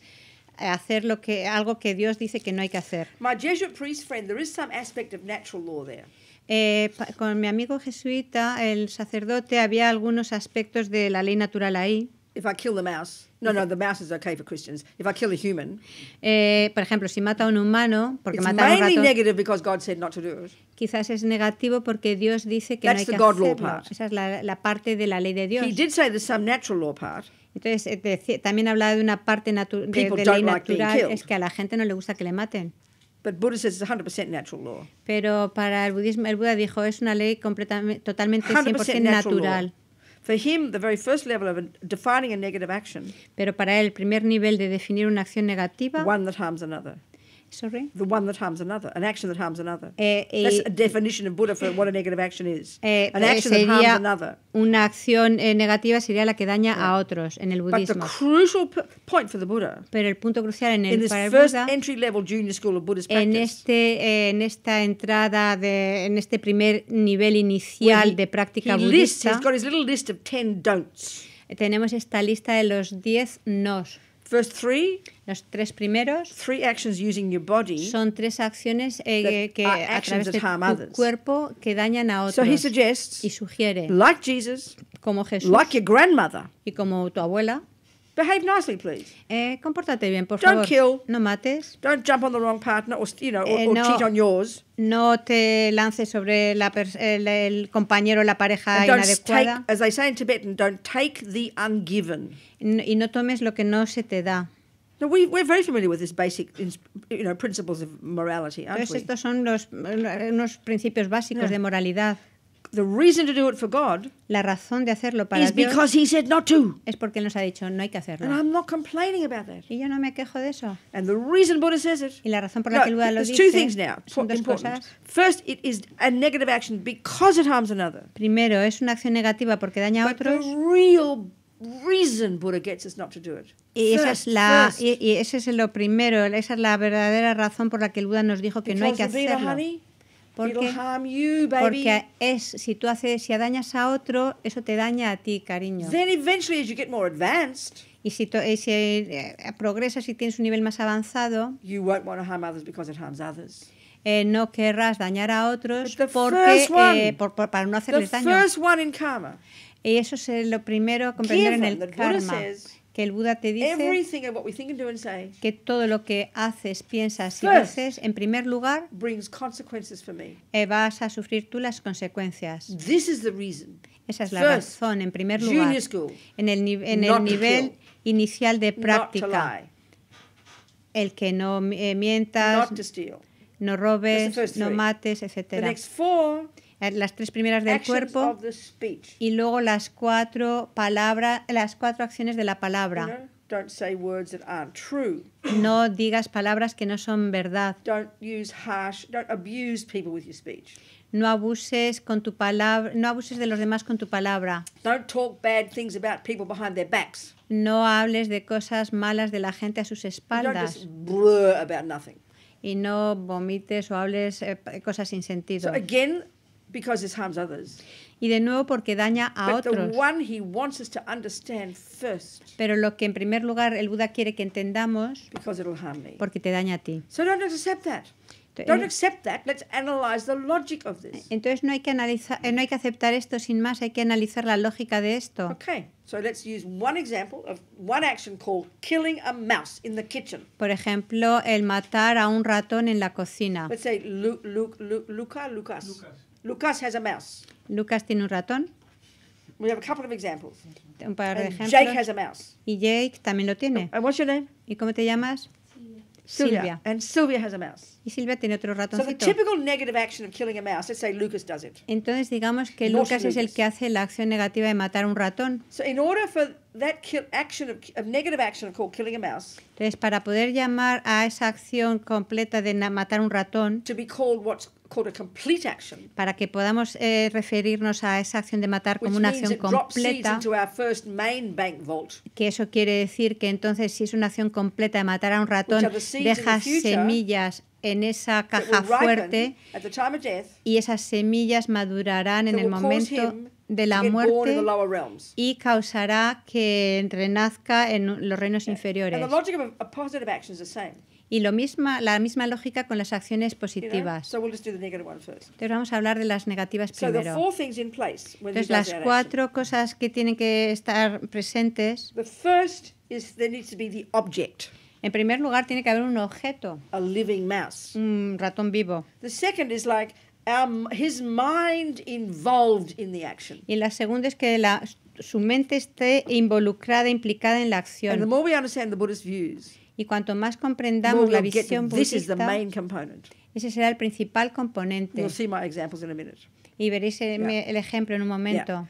A: hacer lo que, algo que Dios dice que no hay que hacer.
C: My Jesuit priest friend, there is some aspect of natural law there.
A: Eh, con mi amigo jesuita, el sacerdote, había algunos aspectos de la ley natural ahí. If I kill the mouse, no, no, the
C: mouse is okay for Christians. If I kill a human,
A: eh, por ejemplo, si mata a un humano, porque it's mata a un rato. negative
C: because God said not to do it.
A: Quizás es negativo porque Dios dice que That's no hay que hacerlo. Part. Esa es la, la, parte de la ley de Dios. He did say there's some natural law part. Entonces eh, de, también habla de una parte natu de, de ley natural, like es que a la gente no le gusta que le maten. But Buddha says it's 100% natural law. Pero para el budismo, el Buda dijo es una ley completamente, totalmente 100%, 100 natural. Law. For him, the very first level of defining a negative action. Pero para él, el primer nivel de definir una acción negativa. One that harms another.
C: Sorry? The one that harms another, an action that harms another.
A: Eh, eh That's a
C: definition of Buddha for what a negative action is. Eh, an eh, action that harms another.
A: Una acción negativa sería la que daña a otros en el budismo. But the crucial point for the Buddha. Pero el punto crucial en el, in this para first entry level junior school of Buddhist practice. En este en esta entrada de en este primer nivel inicial de práctica budista. Lists, he's got his little list of ten don'ts. Tenemos esta lista de los 10 nos first three, los tres primeros three actions using your body son tres acciones eh, eh que a través de tu cuerpo que dañan a otros. y sugiere, like Jesus, como Jesús like your grandmother, y como tu abuela, Behave nicely, please. Eh, comportate bien, por Don't favor. Kill. No mates. Don't jump on the wrong partner or, you know, or, eh, no, or cheat on yours. No te lances sobre la el, el, compañero o la pareja And inadecuada. Take, as they say in Tibetan, don't take the ungiven. Y no tomes lo que no se te da. Now we, we're very familiar with this basic you know, principles of morality, aren't Entonces, we? Estos son los, unos principios básicos yeah. de moralidad. The reason to do it for God la razón de hacerlo para is Dios because he said not to. es porque nos ha dicho no hay que hacerlo. And I'm not complaining about that. Y yo no me quejo de eso. And the reason Buddha says it, y la razón por la no, que el Buda lo dice two things now, son dos important. cosas. First, it is a negative action because it harms another. Primero, es una acción negativa porque daña a But otros. The real
C: reason Buddha gets us not to do it.
A: Y, esa es la, y, y ese es lo primero, esa es la verdadera razón por la que el Buda nos dijo que no hay que hacerlo. Porque, porque es si tú haces si dañas a otro eso te daña a ti cariño y si, eh, eh, eh, progresas y tienes un nivel más avanzado no querrás dañar a otros porque para no hacerles daño y eso es lo primero comprender en el karma que el Buda te dice que todo lo que haces, piensas y dices, en primer lugar, eh, vas a sufrir tú las consecuencias. Esa es la razón, en primer lugar, en el, nivel inicial de práctica. El que no eh, mientas, no robes, no mates, etc. Eh, las tres primeras del cuerpo y luego las cuatro palabras, las cuatro acciones de la palabra. *clears throat* No digas palabras que no son verdad. No abuses con tu palabra, no abuses de los demás con tu palabra. No hables de cosas malas de la gente a sus espaldas. Y no vomites o hables eh, cosas sin sentido because it harms others. Y de nuevo porque daña a But otros. The
C: one he wants
A: us to understand first, Pero lo que en primer lugar el Buda quiere que entendamos because it'll harm me. porque te daña a ti. So don't accept that. Don't accept that. Let's analyze the logic of this. Entonces no hay que analizar, eh, no hay que aceptar esto sin más, hay que analizar la lógica de esto. Okay.
C: So let's use one example of one action called killing a mouse in the kitchen.
A: Por ejemplo, el matar a un ratón en la cocina. Let's
C: say Lu Lu Lu Luca, Lucas. Lucas. Lucas has a mouse.
A: Lucas tiene un ratón.
C: We have a couple of examples.
A: Un par de ejemplos. Jake has a mouse. Y Jake también lo tiene. And what's your name? ¿Y cómo te llamas? Sylvia. Silvia. And Sylvia has a mouse. Y Silvia tiene otro ratoncito. So the typical
C: negative action of killing a mouse, let's say Lucas does it.
A: Entonces digamos que Lucas Lucas. es el que hace la acción negativa de matar un ratón. So in order
C: for that
A: kill action of, of negative action called killing a mouse. Entonces para poder llamar a esa acción completa de matar un ratón. To be called what's para que podamos eh, referirnos a esa acción de matar como una acción completa, que eso quiere decir que entonces si es una acción completa de matar a un ratón, deja semillas en esa caja fuerte y esas semillas madurarán en el momento de la muerte y causará que renazca en los reinos inferiores. Y lo misma, la misma lógica con las acciones positivas.
C: Entonces
A: vamos a hablar de las negativas primero.
C: Entonces las cuatro
A: cosas que tienen que estar presentes. En primer lugar tiene que haber un objeto. Un ratón vivo. Y la segunda es que la, su mente esté involucrada, implicada en la acción. Y cuanto más comprendamos la visión budista, ese será el principal componente. Y veréis el ejemplo en un momento.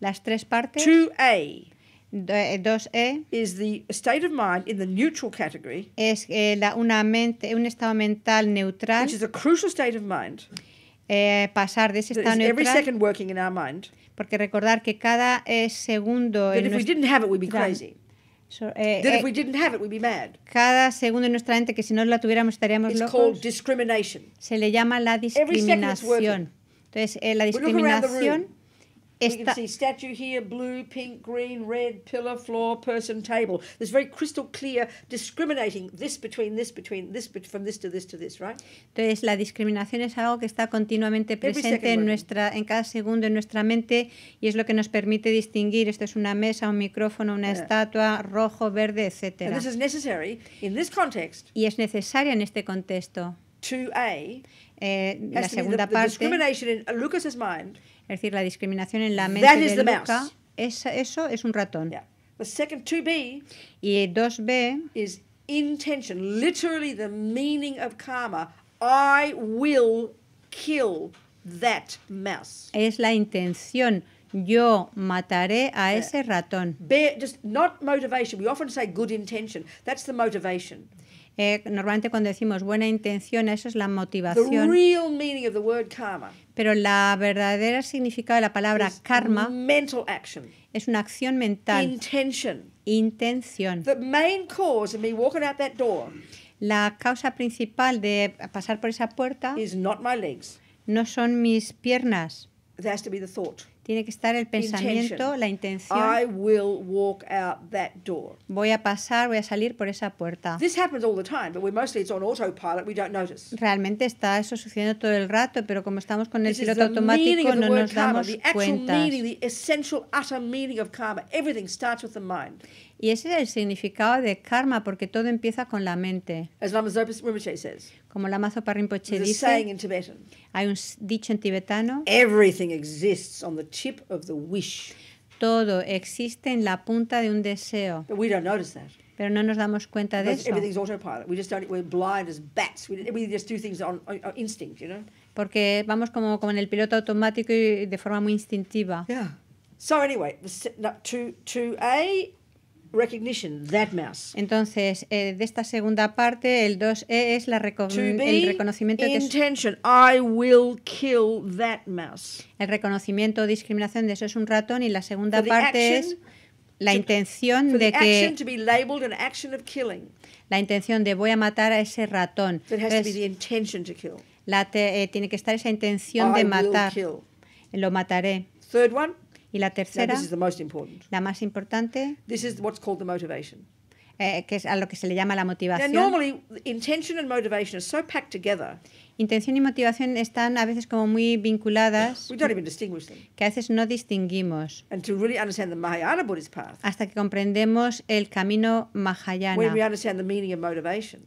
A: Las tres partes. 2A. 2E eh, is the state of mind in the neutral category. Es eh, la, una mente, un estado mental neutral. Which is a crucial state of mind. Eh, pasar de ese estado neutral. Every second working in our mind. Porque recordar que cada eh, segundo. But en if we didn't have it, we'd be crazy. Cada segundo en nuestra mente que si no la tuviéramos estaríamos locos. Se le llama la discriminación. Entonces, eh, la discriminación
C: esta... You can see statue here, blue, pink, green, red, pillar, floor, person, table. There's very crystal clear discriminating this between this, between this, from this to this to this, right?
A: Entonces, la discriminación es algo que está continuamente presente en, nuestra, en cada segundo en nuestra mente y es lo que nos permite distinguir. Esto es una mesa, un micrófono, una yeah. estatua, rojo, verde, etc. This is
C: necessary in this context,
A: y es necesaria en este contexto.
C: 2A,
A: eh, la segunda the, the parte. Discrimination in Lucas's mind, es decir, la discriminación en la mente That de Luca, es, eso es un ratón. Yeah. The second 2b y 2b
C: is intention, literally the meaning of karma. I will
A: kill that mouse. Es la intención. Yo mataré a ese ratón. Bear, just not motivation. We often say good intention. That's the motivation. Eh, normalmente cuando decimos buena intención, eso es la motivación. Pero la verdadera significado de la palabra karma mental es una acción mental. Intención. la causa principal de pasar por esa puerta no son mis piernas. Tiene que estar el pensamiento, la intención. Voy a pasar, voy a salir por
C: esa puerta.
A: Realmente está eso sucediendo todo el rato, pero como estamos con el piloto automático no nos damos cuenta. Y ese es el significado de karma, porque todo empieza con la mente. Como Lama Zopa Rinpoche dice, hay un dicho en tibetano, wish. todo existe en la punta de un deseo. Pero no nos damos cuenta de eso. Porque vamos como, como en el piloto automático y de forma muy instintiva. Yeah.
C: So anyway, to, to A recognition,
A: Entonces, eh, de esta segunda parte, el 2E es la el reconocimiento de I will El reconocimiento o discriminación de eso es un ratón y la segunda parte es la intención de que la intención de voy a matar a ese ratón. La tiene que estar esa intención de matar. Lo mataré. Third one. Y la tercera, this is the most important. la más importante, This is what's called the motivation. eh, que es a lo que se le llama la Now, motivación. normally,
C: intention and motivation are so packed together,
A: Intención y motivación están a veces como muy vinculadas, we don't even distinguish them. que a veces no distinguimos, And to really understand the Mahayana Buddhist path, hasta que comprendemos el camino mahayana when we understand the meaning of motivation,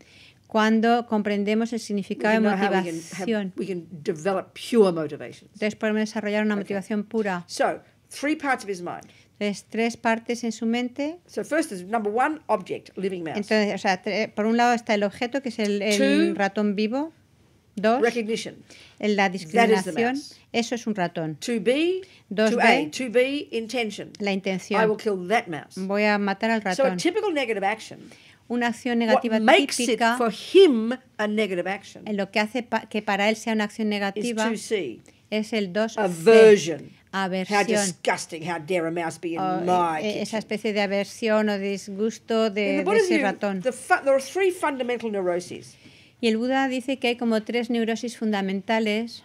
A: cuando comprendemos el significado de motivación. we can develop pure motivation. Entonces podemos desarrollar una motivación pura. So, three parts of his mind. Tres, tres partes en su mente. So first is number one, object, living mouse. Entonces, o sea, por un lado está el objeto, que es el, el Two, ratón vivo. Dos, recognition. la discriminación. Eso es un ratón. To be, Dos to B, A, to be, intention. La intención. I will kill that mouse. Voy a matar al ratón. So a typical negative action una acción negativa What makes típica it for him a negative action en lo que hace pa que para él sea una acción negativa es el 2 aversion aversión. esa especie de aversión o disgusto de, ese ratón. Y el Buda dice que hay como tres neurosis fundamentales.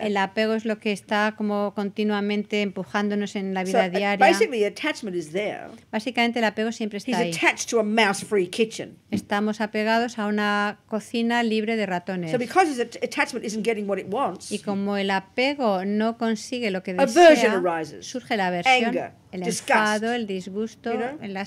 A: El apego es lo que está como continuamente empujándonos en la vida uh, diaria. Básicamente el apego siempre está ahí. Estamos apegados a una cocina libre de ratones. y como el apego no consigue lo que desea, surge la aversión. el enfado, el disgusto, you el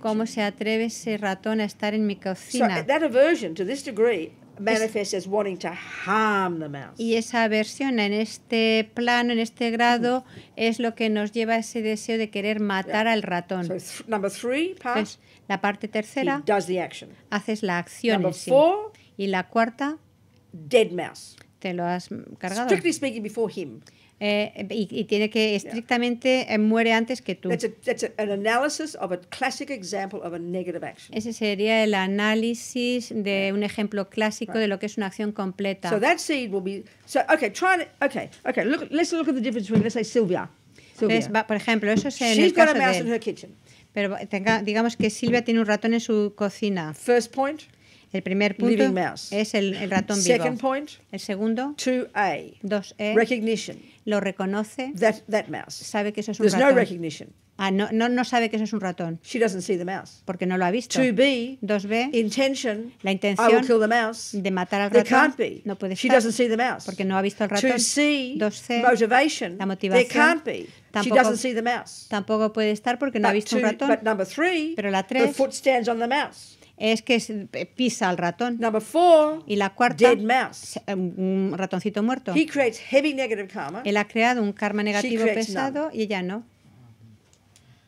A: ¿Cómo se atreve ese ratón a estar en mi cocina? So that
C: aversion to this degree manifests wanting to
A: harm the mouse. Y esa aversión en este plano, en este grado, es lo que nos lleva ese deseo de querer matar al ratón. So number three pues la parte tercera, he does the action. haces la acción number Four, y la cuarta, dead mouse. te lo has cargado. Strictly speaking, before him. Eh, y, y, tiene que estrictamente eh, muere antes que tú. Ese sería el análisis de un ejemplo clásico right. de lo que es una acción completa. So that
C: seed will be
A: so okay, try to, okay, okay, look let's look at the difference between let's say Sylvia. Sylvia. va, por ejemplo, eso es en She's el caso got a mouse de in her kitchen. Pero tenga, digamos que Silvia tiene un ratón en su cocina. First point. El primer punto es el, ratón el segundo, 2A, e. recognition. lo reconoce, sabe que eso es un ratón. Ah, no sabe que eso es un ratón. She doesn't see the mouse. Porque no lo ha visto. 2B, la intención de matar al ratón no puede estar porque no ha visto al ratón. 2C, la motivación. Tampoco, She doesn't see the mouse. puede estar porque no ha visto un ratón. Pero la 3, foot stands on the mouse es que eh, pisa al ratón. Number four, y la cuarta, dead mouse. Eh, un ratoncito muerto. He creates heavy negative karma. Él ha creado un karma negativo pesado none. y ella no.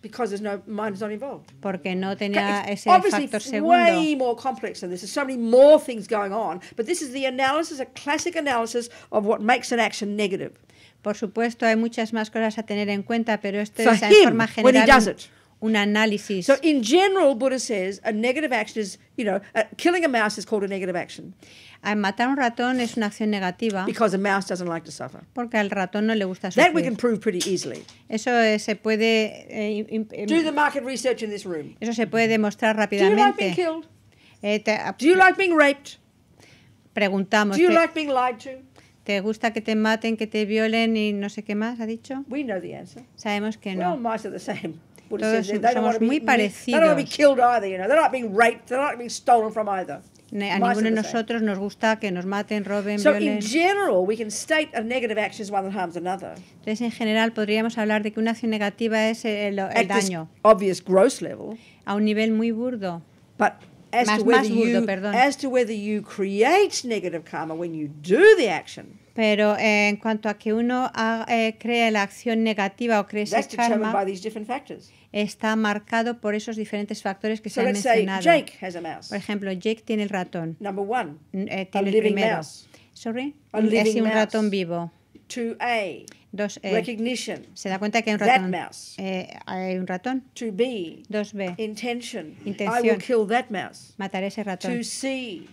C: Because there's no, mind is not involved.
A: Porque no tenía ese factor segundo. way
C: more complex than this. There's so many more things going on. But this is the analysis, a classic analysis
A: of what makes an action negative. Por supuesto, hay muchas más cosas a tener en cuenta, pero esto For es en forma general. When he does it un análisis. So in general, Buddha says a negative action is, you know, uh, killing a mouse is called a negative action. A matar un ratón es una acción negativa. Because a mouse doesn't like to suffer. Porque al ratón no le gusta sufrir. That we can prove pretty easily. Eso eh, se puede. Eh, Do the market research in this room. Eso se puede demostrar rápidamente. Do you like being killed? Eh, te, Do you like being raped? Preguntamos. Do you like
C: being lied to?
A: ¿Te gusta que te maten, que te violen y no sé qué más? ¿Ha dicho? We know the answer. Sabemos que no. Well, mice are the same. Todos somos muy mm, parecidos. A ninguno de nosotros nos gusta que nos maten, roben, violen. Entonces, en general, podríamos hablar de que una acción negativa es el, daño.
C: a un nivel muy burdo. más, más burdo, perdón.
A: Pero eh, en cuanto a que uno ah, eh, cree la acción negativa o cree karma, está marcado por esos diferentes factores que se han mencionado. Por ejemplo, Jake tiene el ratón. Number one, eh, tiene el primero. Mouse. Sorry, es un ratón vivo. 2A. E. Recognition. Se da cuenta que hay un ratón. mouse. hay un ratón. 2B. Intention. I will kill that mouse. Mataré ese ratón. 2C.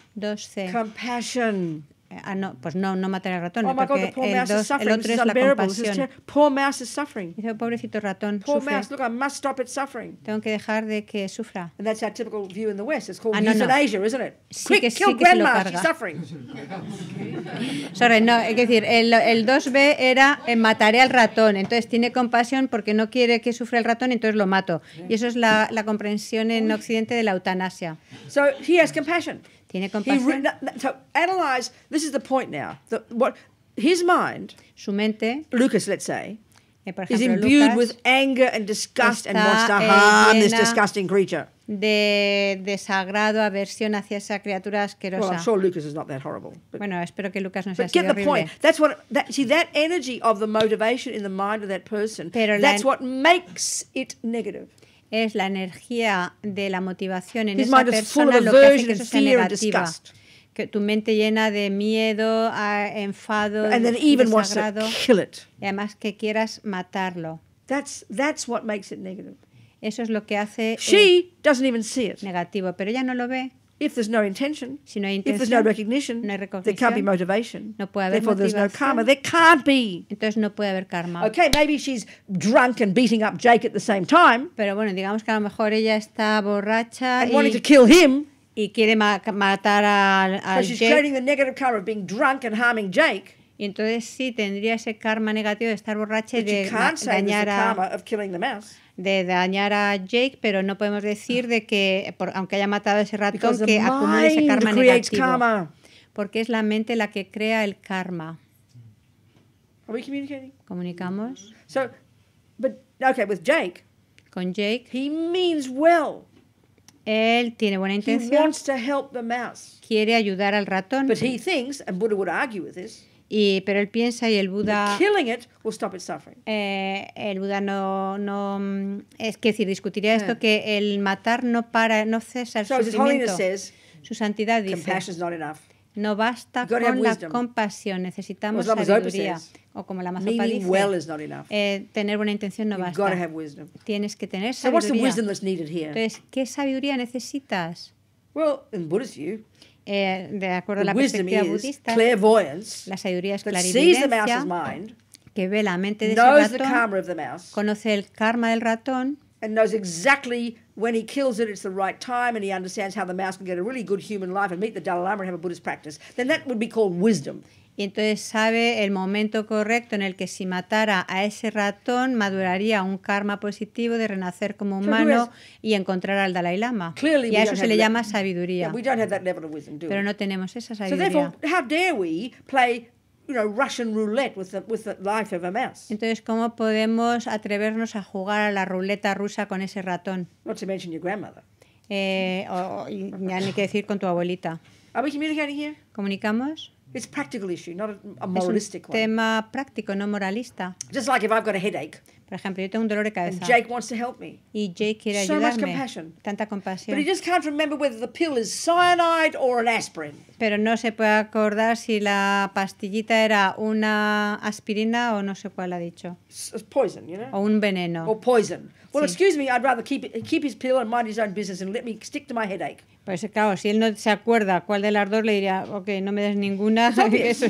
A: Compassion. Eh, ah, no, pues no, no matar al ratón. Oh porque God, el, dos, el, otro es la compasión. Poor mouse is suffering. Dice, oh, pobrecito ratón, poor sufre. Mouse, look, I must stop it suffering. Tengo que dejar de que sufra. And that's our typical view in the West. It's called ah, no, euthanasia, isn't it? Sí Quick, que, kill sí grandma, she's suffering.
C: *laughs*
A: Sorry, no, es decir, el, el 2B era eh, mataré al ratón. Entonces tiene compasión porque no quiere que sufra el ratón, entonces lo mato. Y eso es la, la comprensión en Occidente de la eutanasia.
C: So he has compassion. Tiene compasión. He, so analyze. This is the point now. The, what
A: his mind, su mente, Lucas, let's say, eh, ejemplo, is imbued Lucas with anger and disgust and wants to eh, harm this disgusting creature. De desagrado, aversión hacia esa criatura asquerosa. Well, I'm sure Lucas is not that horrible. But, bueno, espero que Lucas no sea así horrible. get the point.
C: That's what that, see that energy of the motivation in the mind of that person. Pero that's what
A: makes it negative. es la energía de la motivación en esa persona lo que hace que eso sea negativa. Que tu mente llena de miedo, enfado, y desagrado, y además que quieras matarlo. That's, what makes it negative. Eso es lo que hace negativo, pero ella no lo ve. If there's no intention, si no hay intención, if there's no recognition, no hay recognition, there can't be motivation. No puede haber Therefore, motivación. there's no karma. There can't be. Entonces no puede haber karma. Okay, maybe she's drunk and beating up Jake at the same time. Pero bueno, digamos que a lo mejor ella está borracha and y wanting to kill him. Y quiere ma matar al, al so she's Jake. creating the negative karma of being drunk and harming Jake. Y entonces sí tendría ese karma negativo de estar borracha y de dañar a. Karma of killing the mouse de dañar a Jake, pero no podemos decir de que, aunque haya matado a ese ratón, que acumule ese karma negativo. Porque es la mente la que crea el karma. Comunicamos. So, but okay, with Jake. Con Jake. He means well. Él tiene buena intención. Quiere ayudar al ratón. Pero él piensa, y Buddha would argue with this. Y, pero él piensa y el Buda... Eh, el Buda no, no... Mm, es decir, discutiría esto, eh. que el matar no para, no cesa el sufrimiento. Su santidad dice... No basta con la compasión, necesitamos sabiduría. o como la mazopa dice, eh, tener buena intención no basta. Tienes que tener sabiduría. Entonces, ¿qué sabiduría necesitas? Well, in Buddhist view, eh, de acuerdo a la perspectiva budista, la sabiduría es clarividencia que ve la mente de ese ratón, conoce el
C: karma del ratón, and knows exactly when he kills it, it's the right time, and he understands how the mouse can get a really good human life and meet the Dalai Lama and have a Buddhist practice, then that would be called wisdom
A: y entonces sabe el momento correcto en el que si matara a ese ratón maduraría un karma positivo de renacer como humano y encontrar al Dalai Lama. Y a eso se le llama sabiduría. Pero no tenemos esa sabiduría. Entonces, ¿cómo podemos atrevernos a jugar a la ruleta rusa con ese ratón? Eh, o, ni que decir con tu abuelita. ¿Comunicamos? It's a practical issue, not a, moralistic one. Es un tema one. práctico, no moralista. Just like if I've got a headache. Por ejemplo, yo tengo un dolor de cabeza. Jake wants to help me. Y Jake quiere so ayudarme. So much compassion. Tanta compasión. But he just can't remember whether the pill is cyanide or an aspirin. Pero no se puede acordar si la pastillita era una aspirina o no sé cuál ha dicho. O un veneno. o poison. Well, excuse me, I'd rather keep, keep his pill and mind his own business and let me stick to my headache. Pues claro, si él no se acuerda cuál de las dos, le diría, ok, no me des ninguna, *laughs* eso,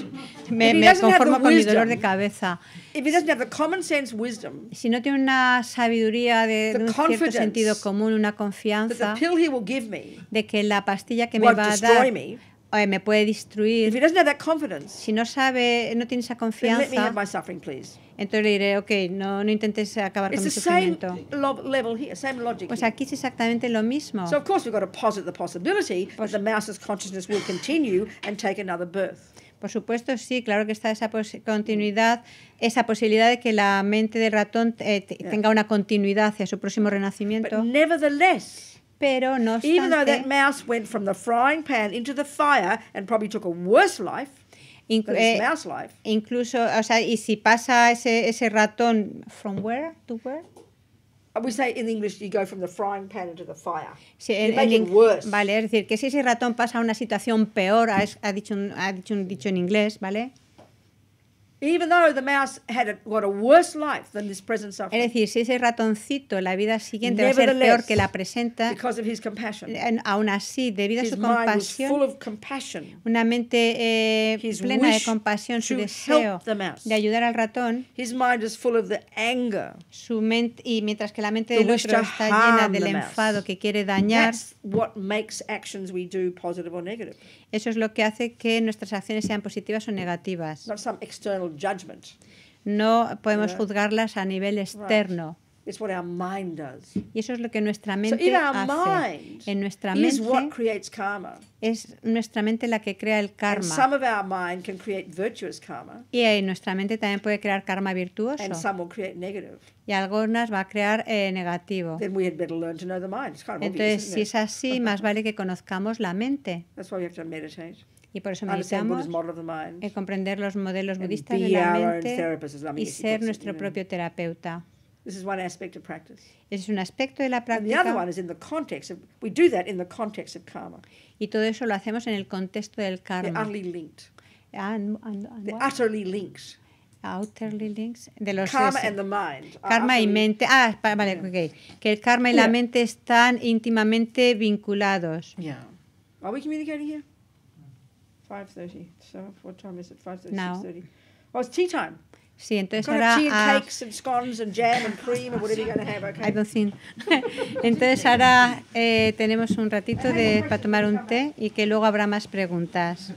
A: me, me conformo con mi dolor de cabeza. If have sense wisdom, si no tiene una sabiduría de, un cierto sentido común, una confianza de que la pastilla que me va a dar eh, me puede destruir. If have that confidence, si no sabe, no tiene esa confianza, entonces le diré, ok, no, no intentes acabar con mi sufrimiento. Pues aquí es exactamente lo mismo. Por supuesto, sí, claro que está esa continuidad, esa posibilidad de que la mente del ratón eh, tenga una continuidad hacia su próximo But renacimiento. nevertheless, pero no obstante, Even though that
C: mouse went from the frying pan into the fire and probably took a worse life. Inclu eh, mouse
A: life. Incluso, o sea, y si pasa ese, ese ratón from where to where?
C: Uh, we say in English you go from the frying pan into the fire.
A: Sí, en, en, worse. Vale, es decir, que si ese ratón pasa a una situación peor, ha, ha dicho un, ha dicho un dicho en inglés, ¿vale? Es decir, si ese ratoncito la vida siguiente va a ser peor que la presenta, eh, aún así, debido a su compasión, una mente eh, plena de compasión, su deseo de ayudar al ratón, su mente, y mientras que la mente del otro está llena del enfado que quiere dañar, eso es lo que hace que nuestras acciones sean positivas o negativas. No podemos juzgarlas a nivel externo. Y eso es lo que nuestra mente hace. en nuestra
C: mente
A: es nuestra mente la que crea el karma. Y eh, nuestra mente también puede crear karma virtuoso. Y algunas va a crear negativo.
C: Entonces, si es
A: así, más vale que conozcamos la mente. Y por eso meditamos
C: en
A: eh, comprender los modelos budistas de la mente y ser nuestro propio terapeuta.
C: This is one aspect of
A: practice. Ese es un aspecto de la práctica. Y todo eso lo hacemos en el contexto del karma. Ah, and, and, and They're utterly linked. Outerly ah, links de los karma, and the mind karma y mente ah vale yeah. okay. que el karma y yeah. la mente están íntimamente vinculados yeah.
C: Are we communicating here? 5.30. So what time is it? 5.30, no. 6.30. Well, it's tea time.
A: Sí, entonces ahora... Tea and cakes
C: and scones and jam and cream and whatever you're going to have,
A: okay? *laughs* entonces ahora eh, tenemos un ratito de, para tomar un té y que luego habrá más preguntas.